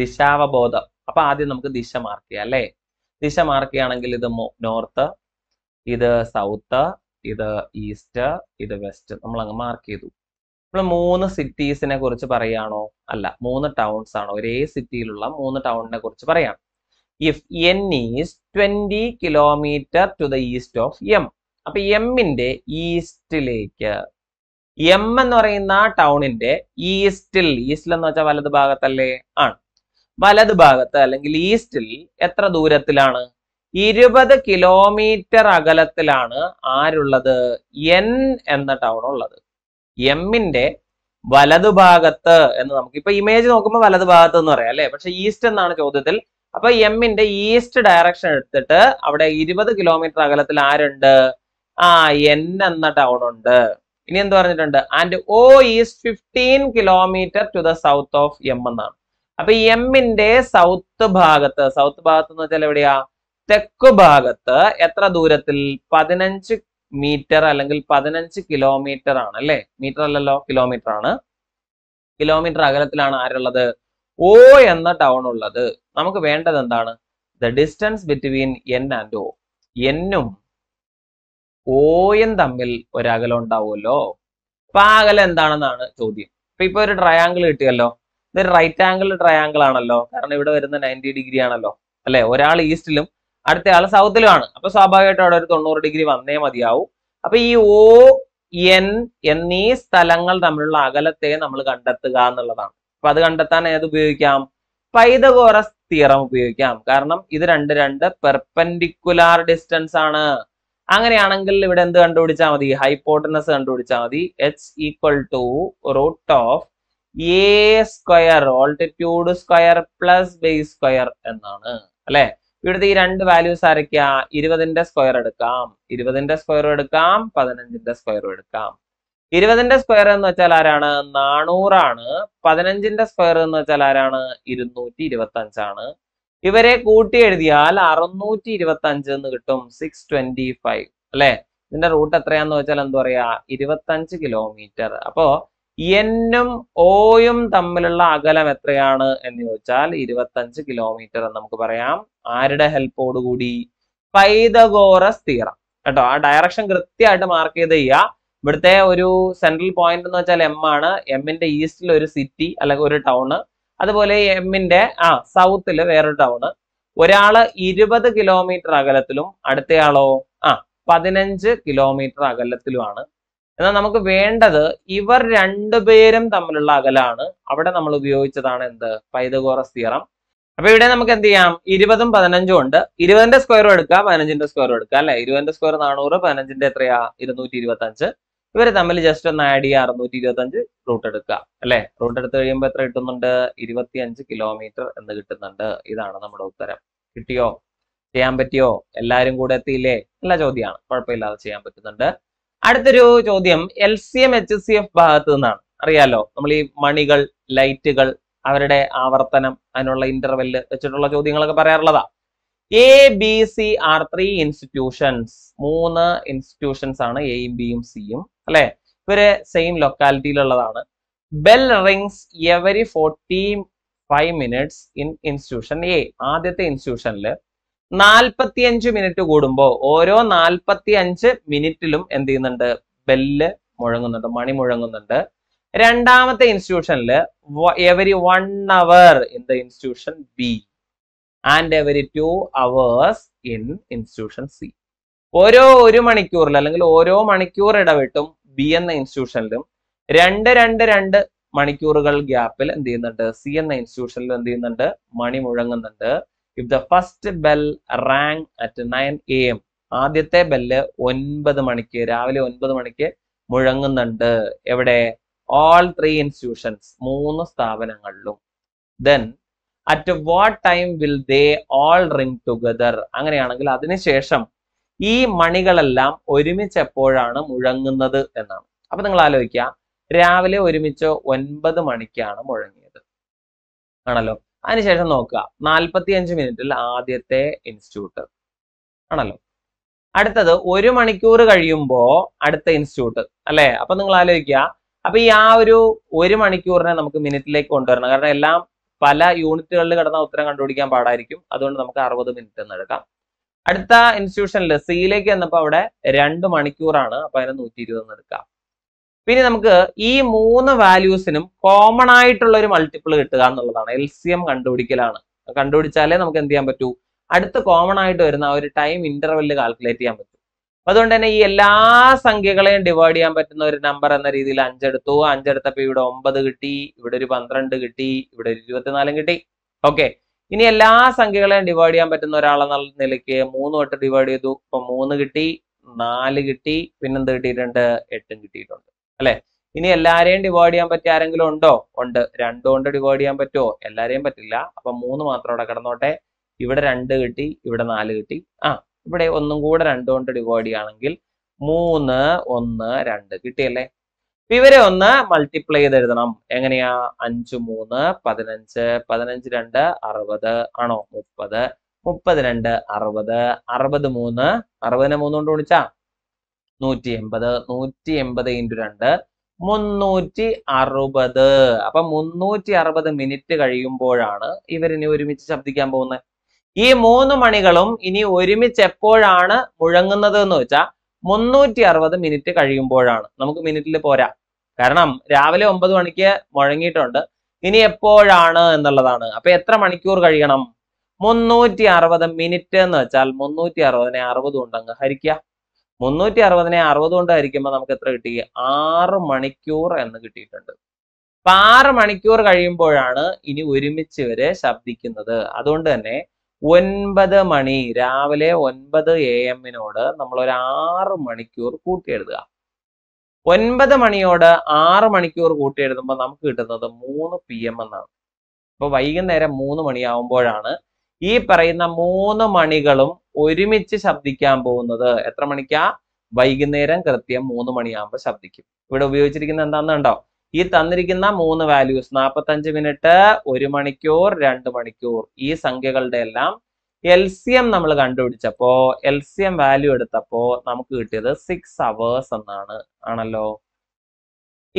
ദിശാവബോധം അപ്പൊ ആദ്യം നമുക്ക് ദിശ mark ചെയ്യാം അല്ലേ ദിശ mark ചെയ്യുകയാണെങ്കിൽ ഇത് നോർത്ത് ഇത് സൗത്ത് ഇത് ഈസ്റ്റ് ഇത് വെസ്റ്റ് നമ്മൾ അങ്ങ് മാർക്ക് ചെയ്തു നമ്മൾ മൂന്ന് സിറ്റീസിനെ കുറിച്ച് പറയുകയാണോ അല്ല മൂന്ന് ടൗൺസ് ആണ് ഒരേ സിറ്റിയിലുള്ള മൂന്ന് ടൗണിനെ കുറിച്ച് പറയാം if N is twenty kilometre to the east of M അപ്പൊ എമ്മിന്റെ ഈസ്റ്റിലേക്ക് എം എന്ന് പറയുന്ന ടൗണിന്റെ ഈസ്റ്റിൽ ഈസ്റ്റിൽ എന്ന് വെച്ചാൽ വലത് ഭാഗത്തല്ലേ ആണ് വലത് ഭാഗത്ത് അല്ലെങ്കിൽ ഈസ്റ്റിൽ എത്ര ദൂരത്തിലാണ് ഇരുപത് കിലോമീറ്റർ അകലത്തിലാണ് ആരുള്ളത് എൻ എന്ന ടൗൺ ഉള്ളത് എമ്മിന്റെ വലതുഭാഗത്ത് എന്ന് നമുക്ക് ഇപ്പൊ ഇമേജ് നോക്കുമ്പോൾ വലതുഭാഗത്ത് എന്ന് പറയാം അല്ലെ പക്ഷെ ഈസ്റ്റ് എന്നാണ് ചോദ്യത്തിൽ അപ്പൊ എമ്മിന്റെ ഈസ്റ്റ് ഡയറക്ഷൻ എടുത്തിട്ട് അവിടെ ഇരുപത് കിലോമീറ്റർ അകലത്തിൽ ആരുണ്ട് ആ എൻ എന്ന ടൗൺ ഉണ്ട് ഇനി എന്ത് പറഞ്ഞിട്ടുണ്ട് and O is fifteen kilometre to the south of M എന്നാണ് അപ്പൊ എമ്മിന്റെ സൗത്ത് ഭാഗത്ത് സൗത്ത് ഭാഗത്ത് എന്ന് വെച്ചാൽ എവിടെയാ തെക്ക് ഭാഗത്ത് എത്ര ദൂരത്തിൽ പതിനഞ്ച് മീറ്റർ അല്ലെങ്കിൽ പതിനഞ്ച് കിലോമീറ്റർ ആണ് അല്ലെ മീറ്റർ അല്ലല്ലോ കിലോമീറ്റർ ആണ് കിലോമീറ്റർ അകലത്തിലാണ് ആരുള്ളത് ഓ എന്ന ടൗൺ ഉള്ളത് നമുക്ക് വേണ്ടത് എന്താണ് the distance between N and O എന്നും ഓയും തമ്മിൽ ഒരകലം ഉണ്ടാവുമല്ലോ അപ്പൊ ആ അകലം എന്താണെന്നാണ് ചോദ്യം ഇപ്പൊ ഇപ്പൊ ഒരു ട്രയാങ്കിൾ കിട്ടിയല്ലോ ഇതൊരു റൈറ്റ് ആംഗിൾ ട്രയാങ്കിൾ ആണല്ലോ കാരണം ഇവിടെ വരുന്ന നയൻറ്റി ഡിഗ്രി ആണല്ലോ അല്ലെ ഒരാൾ ഈസ്റ്റിലും അടുത്ത ആൾ സൗത്തിലുമാണ് അപ്പൊ സ്വാഭാവികമായിട്ടും അവിടെ ഒരു തൊണ്ണൂറ് ഡിഗ്രി വന്നേ മതിയാവും അപ്പൊ ഈ ഒ എൻ എന്നീ സ്ഥലങ്ങൾ തമ്മിലുള്ള അകലത്തെ നമ്മൾ കണ്ടെത്തുക എന്നുള്ളതാണ് അപ്പൊ അത് കണ്ടെത്താൻ ഏത് ഉപയോഗിക്കാം പൈതഗോറസ് തിയറം ഉപയോഗിക്കാം കാരണം ഇത് രണ്ട് രണ്ട് പെർപെൻഡിക്കുലാർ ഡിസ്റ്റൻസ് ആണ് അങ്ങനെയാണെങ്കിൽ ഇവിടെ എന്ത് കണ്ടുപിടിച്ചാൽ മതി ഹൈപ്പോട്ടനസ് കണ്ടുപിടിച്ചാൽ മതി H equal to root of a square altitude square plus base square എന്നാണ് അല്ലെ ഇവിടുത്തെ ഈ രണ്ട് വാല്യൂസ് ആരൊക്കെയാ ഇരുപതിന്റെ സ്ക്വയർ എടുക്കാം ഇരുപതിന്റെ സ്ക്വയർ എടുക്കാം പതിനഞ്ചിന്റെ സ്ക്വയർ എടുക്കാം ഇരുപതിന്റെ സ്ക്വയർ എന്ന് വെച്ചാൽ ആരാണ് നാണൂറാണ് പതിനഞ്ചിന്റെ സ്ക്വയർ എന്ന് വെച്ചാൽ ആരാണ് ഇരുന്നൂറ്റി ഇരുപത്തി അഞ്ചാണ് ഇവരെ കൂട്ടി എഴുതിയാൽ അറുന്നൂറ്റി ഇരുപത്തി അഞ്ച് എന്ന് കിട്ടും സിക്സ് ട്വന്റി ഫൈവ് അല്ലെ ഇതിന്റെ റൂട്ട് എത്രയാന്ന് വെച്ചാൽ എന്താ പറയാ ഇരുപത്തഞ്ച് കിലോമീറ്റർ അപ്പോ എന്നും ഓയും തമ്മിലുള്ള അകലം എത്രയാണ് എന്ന് ചോദിച്ചാൽ ഇരുപത്തഞ്ച് കിലോമീറ്റർ എന്ന് നമുക്ക് പറയാം ആരുടെ ഹെൽപ്പോടുകൂടി പൈതഗോറസ് തീറം കേട്ടോ ആ ഡയറക്ഷൻ കൃത്യമായിട്ട് മാർക്ക് ചെയ്ത് ചെയ്യുക ഇവിടുത്തെ ഒരു സെൻട്രൽ പോയിന്റ് എന്ന് വെച്ചാൽ എം ആണ് എമ്മിന്റെ ഈസ്റ്റിൽ ഒരു സിറ്റി അല്ലെങ്കിൽ ഒരു ടൗണ് അതുപോലെ എമ്മിന്റെ ആ സൗത്തിൽ വേറൊരു ടൗണ് ഒരാള് ഇരുപത് കിലോമീറ്റർ അകലത്തിലും അടുത്തയാളോ ആ പതിനഞ്ച് കിലോമീറ്റർ അകലത്തിലുമാണ് എന്നാൽ നമുക്ക് വേണ്ടത് ഇവർ രണ്ടുപേരും തമ്മിലുള്ള അകലാണ് അവിടെ നമ്മൾ ഉപയോഗിച്ചതാണ് എന്ത് പൈതഗോറസ് തിയറം അപ്പൊ ഇവിടെ നമുക്ക് എന്ത് ചെയ്യാം ഇരുപതും പതിനഞ്ചും ഉണ്ട് ഇരുപതിന്റെ സ്ക്വയറും എടുക്കുക പതിനഞ്ചിന്റെ സ്ക്വയറും എടുക്കുക അല്ലെ ഇരുപതിന്റെ സ്ക്വയർ നാനൂറ് പതിനഞ്ചിന്റെ എത്രയാ ഇരുന്നൂറ്റി ഇരുപത്തി അഞ്ച് ഇവർ തമ്മിൽ ജസ്റ്റ് ഒന്ന് ആഡ് ചെയ്യുക അറുന്നൂറ്റി അഞ്ച് റൂട്ട് എടുക്കുക അല്ലെ റൂട്ട് എടുത്ത് കഴിയുമ്പോൾ എത്ര കിട്ടുന്നുണ്ട് ഇരുപത്തിയഞ്ച് കിലോമീറ്റർ എന്ന് കിട്ടുന്നുണ്ട് ഇതാണ് നമ്മുടെ ഉത്തരം കിട്ടിയോ ചെയ്യാൻ പറ്റിയോ എല്ലാവരും കൂടെ എത്തിയില്ലേ നല്ല ചോദ്യമാണ് കുഴപ്പമില്ലാതെ ചെയ്യാൻ പറ്റുന്നുണ്ട് അടുത്തൊരു ചോദ്യം L C M H C F ഭാഗത്ത് നിന്നാണ് അറിയാലോ നമ്മൾ ഈ മണികൾ ലൈറ്റുകൾ അവരുടെ ആവർത്തനം അതിനുള്ള ഇന്റർവെല് വെച്ചിട്ടുള്ള ചോദ്യങ്ങളൊക്കെ പറയാറുള്ളതാ A B C are three institutions മൂന്ന് ഇൻസ്റ്റിറ്റ്യൂഷൻസ് ആണ് എയും ബിയും സിയും അല്ലെ ഇവര് സെയിം ലൊക്കാലിറ്റിയിലുള്ളതാണ് bell rings every forty five minutes in institution A ആദ്യത്തെ ഇൻസ്റ്റിറ്റ്യൂഷനിൽ അഞ്ച് മിനിറ്റ് കൂടുമ്പോ ഓരോ നാൽപ്പത്തി അഞ്ച് മിനിറ്റിലും എന്ത് ചെയ്യുന്നുണ്ട് ബെല്ല് മുഴങ്ങുന്നുണ്ട് മണി മുഴങ്ങുന്നുണ്ട് രണ്ടാമത്തെ ഇൻസ്റ്റിറ്റ്യൂഷനിൽ every one hour in the institution B and every two hours in institution C ഓരോ ഒരു മണിക്കൂറിൽ അല്ലെങ്കിൽ ഓരോ മണിക്കൂർ ഇടവിട്ടും ബി എന്ന ഇൻസ്റ്റിറ്റ്യൂഷനിലും രണ്ട് രണ്ട് രണ്ട് മണിക്കൂറുകൾ ഗ്യാപ്പിൽ എന്ത് ചെയ്യുന്നുണ്ട് സി എന്ന ഇൻസ്റ്റിറ്റ്യൂഷനിലും എന്ത് ചെയ്യുന്നുണ്ട് മണി മുഴങ്ങുന്നുണ്ട് if the first bell rang at nine A M ആദ്യത്തെ ബെല്ല് ഒൻപത് മണിക്ക് രാവിലെ ഒൻപത് മണിക്ക് മുഴങ്ങുന്നുണ്ട് എവിടെ ഓൾ ത്രീ ഇൻസ്റ്റിറ്റ്യൂഷൻസ് മൂന്ന് സ്ഥാപനങ്ങളിലും then at what time will they all ring together അങ്ങനെയാണെങ്കിൽ അതിനുശേഷം ഈ മണികളെല്ലാം ഒരുമിച്ച് എപ്പോഴാണ് മുഴങ്ങുന്നത് എന്നാണ് അപ്പൊ നിങ്ങൾ ആലോചിക്കുക രാവിലെ ഒരുമിച്ച് ഒൻപത് മണിക്കാണ് മുഴങ്ങിയത് ആണല്ലോ അതിനുശേഷം നോക്കുക നാൽപ്പത്തി അഞ്ച് മിനിറ്റിൽ ആദ്യത്തെ ഇൻസ്റ്റിറ്റ്യൂട്ട് ആണല്ലോ അടുത്തത് ഒരു മണിക്കൂർ കഴിയുമ്പോൾ അടുത്ത ഇൻസ്റ്റിറ്റ്യൂട്ട് അല്ലേ അപ്പൊ നിങ്ങൾ ആലോചിക്കുക അപ്പൊ ഈ ആ ഒരു ഒരു മണിക്കൂറിനെ നമുക്ക് മിനിറ്റിലേക്ക് കൊണ്ടുവരണം കാരണം എല്ലാം പല യൂണിറ്റുകളിൽ കിടന്ന ഉത്തരം കണ്ടുപിടിക്കാൻ പാടായിരിക്കും അതുകൊണ്ട് നമുക്ക് അറുപത് മിനിറ്റ് എന്ന് എടുക്കാം അടുത്ത ഇൻസ്റ്റിറ്റ്യൂഷനിൽ സിയിലേക്ക് വന്നപ്പോൾ അവിടെ രണ്ട് മണിക്കൂറാണ് അപ്പൊ അതിനെ നൂറ്റി ഇരുപതെന്ന് എടുക്കാം പിന്നെ നമുക്ക് ഈ മൂന്ന് വാല്യൂസിനും കോമൺ ആയിട്ടുള്ള ഒരു മൾട്ടിപ്പിൾ കിട്ടുക എന്നുള്ളതാണ് എൽ സി എം കണ്ടുപിടിക്കലാണ് കണ്ടുപിടിച്ചാലേ നമുക്ക് എന്ത് ചെയ്യാൻ പറ്റൂ അടുത്ത കോമൺ ആയിട്ട് വരുന്ന ആ ഒരു ടൈം ഇന്റർവെല്ലിൽ കാൽക്കുലേറ്റ് ചെയ്യാൻ പറ്റും അതുകൊണ്ട് തന്നെ ഈ എല്ലാ സംഖ്യകളെയും ഡിവൈഡ് ചെയ്യാൻ പറ്റുന്ന ഒരു നമ്പർ എന്ന രീതിയിൽ അഞ്ചെടുത്തു അഞ്ചെടുത്തപ്പോ ഇവിടെ ഒമ്പത് കിട്ടി ഇവിടെ ഒരു പന്ത്രണ്ട് കിട്ടി ഇവിടെ ഒരു ഇരുപത്തിനാലും കിട്ടി ഓക്കെ ഇനി എല്ലാ സംഖ്യകളെയും ഡിവൈഡ് ചെയ്യാൻ പറ്റുന്ന ഒരാളെന്നുള്ള നിലയ്ക്ക് മൂന്ന് തൊട്ട് ഡിവൈഡ് ചെയ്തു ഇപ്പൊ മൂന്ന് കിട്ടി നാല് കിട്ടി പിന്നെന്ത് കിട്ടിയിട്ടുണ്ട് എട്ടും കിട്ടിയിട്ടുണ്ട് അല്ലെ ഇനി എല്ലാരെയും ഡിവൈഡ് ചെയ്യാൻ പറ്റിയ ആരെങ്കിലും ഉണ്ടോ ഉണ്ട് രണ്ടു കൊണ്ട് ഡിവൈഡ് ചെയ്യാൻ പറ്റുമോ എല്ലാരെയും പറ്റില്ല അപ്പൊ മൂന്ന് മാത്രം അവിടെ കിടന്നോട്ടെ ഇവിടെ രണ്ട് കിട്ടി ഇവിടെ നാല് കിട്ടി ആ ഇവിടെ ഒന്നും കൂടെ രണ്ടു കൊണ്ട് ഡിവൈഡ് ചെയ്യുകയാണെങ്കിൽ മൂന്ന് ഒന്ന് രണ്ട് കിട്ടിയല്ലേ ഇവരെ ഒന്ന് മൾട്ടിപ്ലൈ ചെയ്ത് എഴുതണം എങ്ങനെയാ അഞ്ച് മൂന്ന് പതിനഞ്ച് പതിനഞ്ച് രണ്ട് അറുപത് ആണോ മുപ്പത് മുപ്പത് രണ്ട് അറുപത് അറുപത് മൂന്ന് അറുപതിനെ മൂന്ന് കൊണ്ട് ഗുണിച്ചാ നൂറ്റി എൺപത് നൂറ്റി എൺപത് ഇൻറ്റു രണ്ട് മുന്നൂറ്റി അറുപത് അപ്പൊ മുന്നൂറ്റി അറുപത് മിനിറ്റ് കഴിയുമ്പോഴാണ് ഇവരിനി ഒരുമിച്ച് ശബ്ദിക്കാൻ പോകുന്നത് ഈ മൂന്ന് മണികളും ഇനി ഒരുമിച്ച് എപ്പോഴാണ് മുഴങ്ങുന്നത് എന്ന് വെച്ചാൽ മുന്നൂറ്റി അറുപത് മിനിറ്റ് കഴിയുമ്പോഴാണ് നമുക്ക് മിനിറ്റിൽ പോരാ കാരണം രാവിലെ ഒമ്പത് മണിക്ക് മുഴങ്ങിയിട്ടുണ്ട് ഇനി എപ്പോഴാണ് എന്നുള്ളതാണ് അപ്പൊ എത്ര മണിക്കൂർ കഴിയണം മുന്നൂറ്റി അറുപത് മിനിറ്റ് എന്ന് വെച്ചാൽ മുന്നൂറ്റി അറുപതിനെ അറുപത് കൊണ്ട് അങ്ങ് ഹരിക്കുക മുന്നൂറ്റി അറുപതിനെ അറുപത് കൊണ്ട് ഹരിക്കുമ്പോൾ നമുക്ക് എത്ര കിട്ടി ആറ് മണിക്കൂർ എന്ന് കിട്ടിയിട്ടുണ്ട് അപ്പൊ ആറ് മണിക്കൂർ കഴിയുമ്പോഴാണ് ഇനി ഒരുമിച്ച് വരെ ശബ്ദിക്കുന്നത് അതുകൊണ്ട് തന്നെ ഒൻപത് മണി രാവിലെ ഒൻപത് എ എമ്മിനോട് നമ്മൾ ഒരു ആറ് മണിക്കൂർ കൂട്ടിയെഴുതുക ഒൻപത് മണിയോട് ആറ് മണിക്കൂർ കൂട്ടി എഴുതുമ്പോൾ നമുക്ക് കിട്ടുന്നത് മൂന്ന് പി എം എന്നാണ് അപ്പോൾ വൈകുന്നേരം മൂന്ന് മണിയാവുമ്പോഴാണ് ഈ പറയുന്ന മൂന്ന് മണികളും ഒരുമിച്ച് ശബ്ദിക്കാൻ പോകുന്നത് എത്ര മണിക്കാ വൈകുന്നേരം കൃത്യം മൂന്ന് മണിയാകുമ്പോൾ ശബ്ദിക്കും ഇവിടെ ഉപയോഗിച്ചിരിക്കുന്ന എന്താണെന്നുണ്ടോ ഈ തന്നിരിക്കുന്ന മൂന്ന് വാല്യൂസ് നാൽപ്പത്തഞ്ച് മിനിറ്റ് ഒരു മണിക്കൂർ രണ്ട് മണിക്കൂർ ഈ സംഖ്യകളുടെ എല്ലാം എൽ സി എം നമ്മൾ കണ്ടുപിടിച്ചപ്പോ എൽ സി എം വാല്യൂ എടുത്തപ്പോ നമുക്ക് കിട്ടിയത് സിക്സ് അവേഴ്സ് എന്നാണ് ആണല്ലോ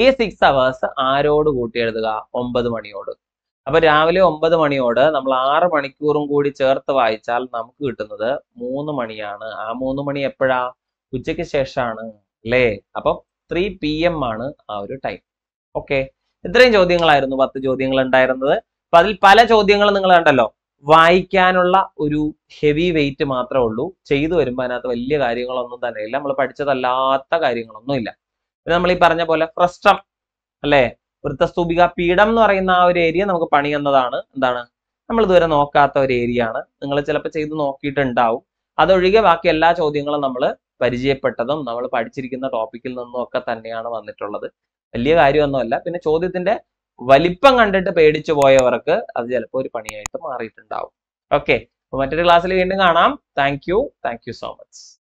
ഈ സിക്സ് അവേഴ്സ് ആരോട് കൂട്ടി എഴുതുക ഒമ്പത് മണിയോട് അപ്പൊ രാവിലെ ഒമ്പത് മണിയോട് നമ്മൾ ആറ് മണിക്കൂറും കൂടി ചേർത്ത് വായിച്ചാൽ നമുക്ക് കിട്ടുന്നത് മൂന്ന് മണിയാണ് ആ മൂന്ന് മണി എപ്പോഴാ ഉച്ചയ്ക്ക് ശേഷമാണ് അല്ലേ അപ്പം ത്രീ പി എം ആണ് ആ ഒരു ടൈം ഓക്കെ ഇത്രയും ചോദ്യങ്ങളായിരുന്നു പത്ത് ചോദ്യങ്ങൾ ഉണ്ടായിരുന്നത് അപ്പൊ അതിൽ പല ചോദ്യങ്ങളും നിങ്ങൾ കണ്ടല്ലോ വായിക്കാനുള്ള ഒരു ഹെവി വെയിറ്റ് മാത്രമേ ഉള്ളൂ ചെയ്തു വരുമ്പോൾ അതിനകത്ത് വലിയ കാര്യങ്ങളൊന്നും തന്നെ ഇല്ല നമ്മൾ പഠിച്ചതല്ലാത്ത കാര്യങ്ങളൊന്നും ഇല്ല പിന്നെ നമ്മൾ ഈ പറഞ്ഞ പോലെ ഫ്രസ്റ്റം അല്ലേ വൃത്തസ്തൂപിക പീഠം എന്ന് പറയുന്ന ആ ഒരു ഏരിയ നമുക്ക് പണി എന്നതാണ് എന്താണ് നമ്മൾ ഇതുവരെ നോക്കാത്ത ഒരു ഏരിയ ആണ് നിങ്ങൾ ചിലപ്പോൾ ചെയ്ത് നോക്കിയിട്ടുണ്ടാവും അതൊഴികെ ബാക്കി എല്ലാ ചോദ്യങ്ങളും നമ്മൾ പരിചയപ്പെട്ടതും നമ്മൾ പഠിച്ചിരിക്കുന്ന ടോപ്പിക്കിൽ നിന്നും ഒക്കെ തന്നെയാണ് വന്നിട്ടുള്ളത് വലിയ കാര്യമൊന്നുമല്ല പിന്നെ ചോദ്യത്തിന്റെ വലിപ്പം കണ്ടിട്ട് പേടിച്ചു പോയവർക്ക് അത് ചിലപ്പോൾ ഒരു പണിയായിട്ട് മാറിയിട്ടുണ്ടാവും ഓക്കെ അപ്പൊ മറ്റൊരു ക്ലാസ്സിൽ വീണ്ടും കാണാം thank you thank you so much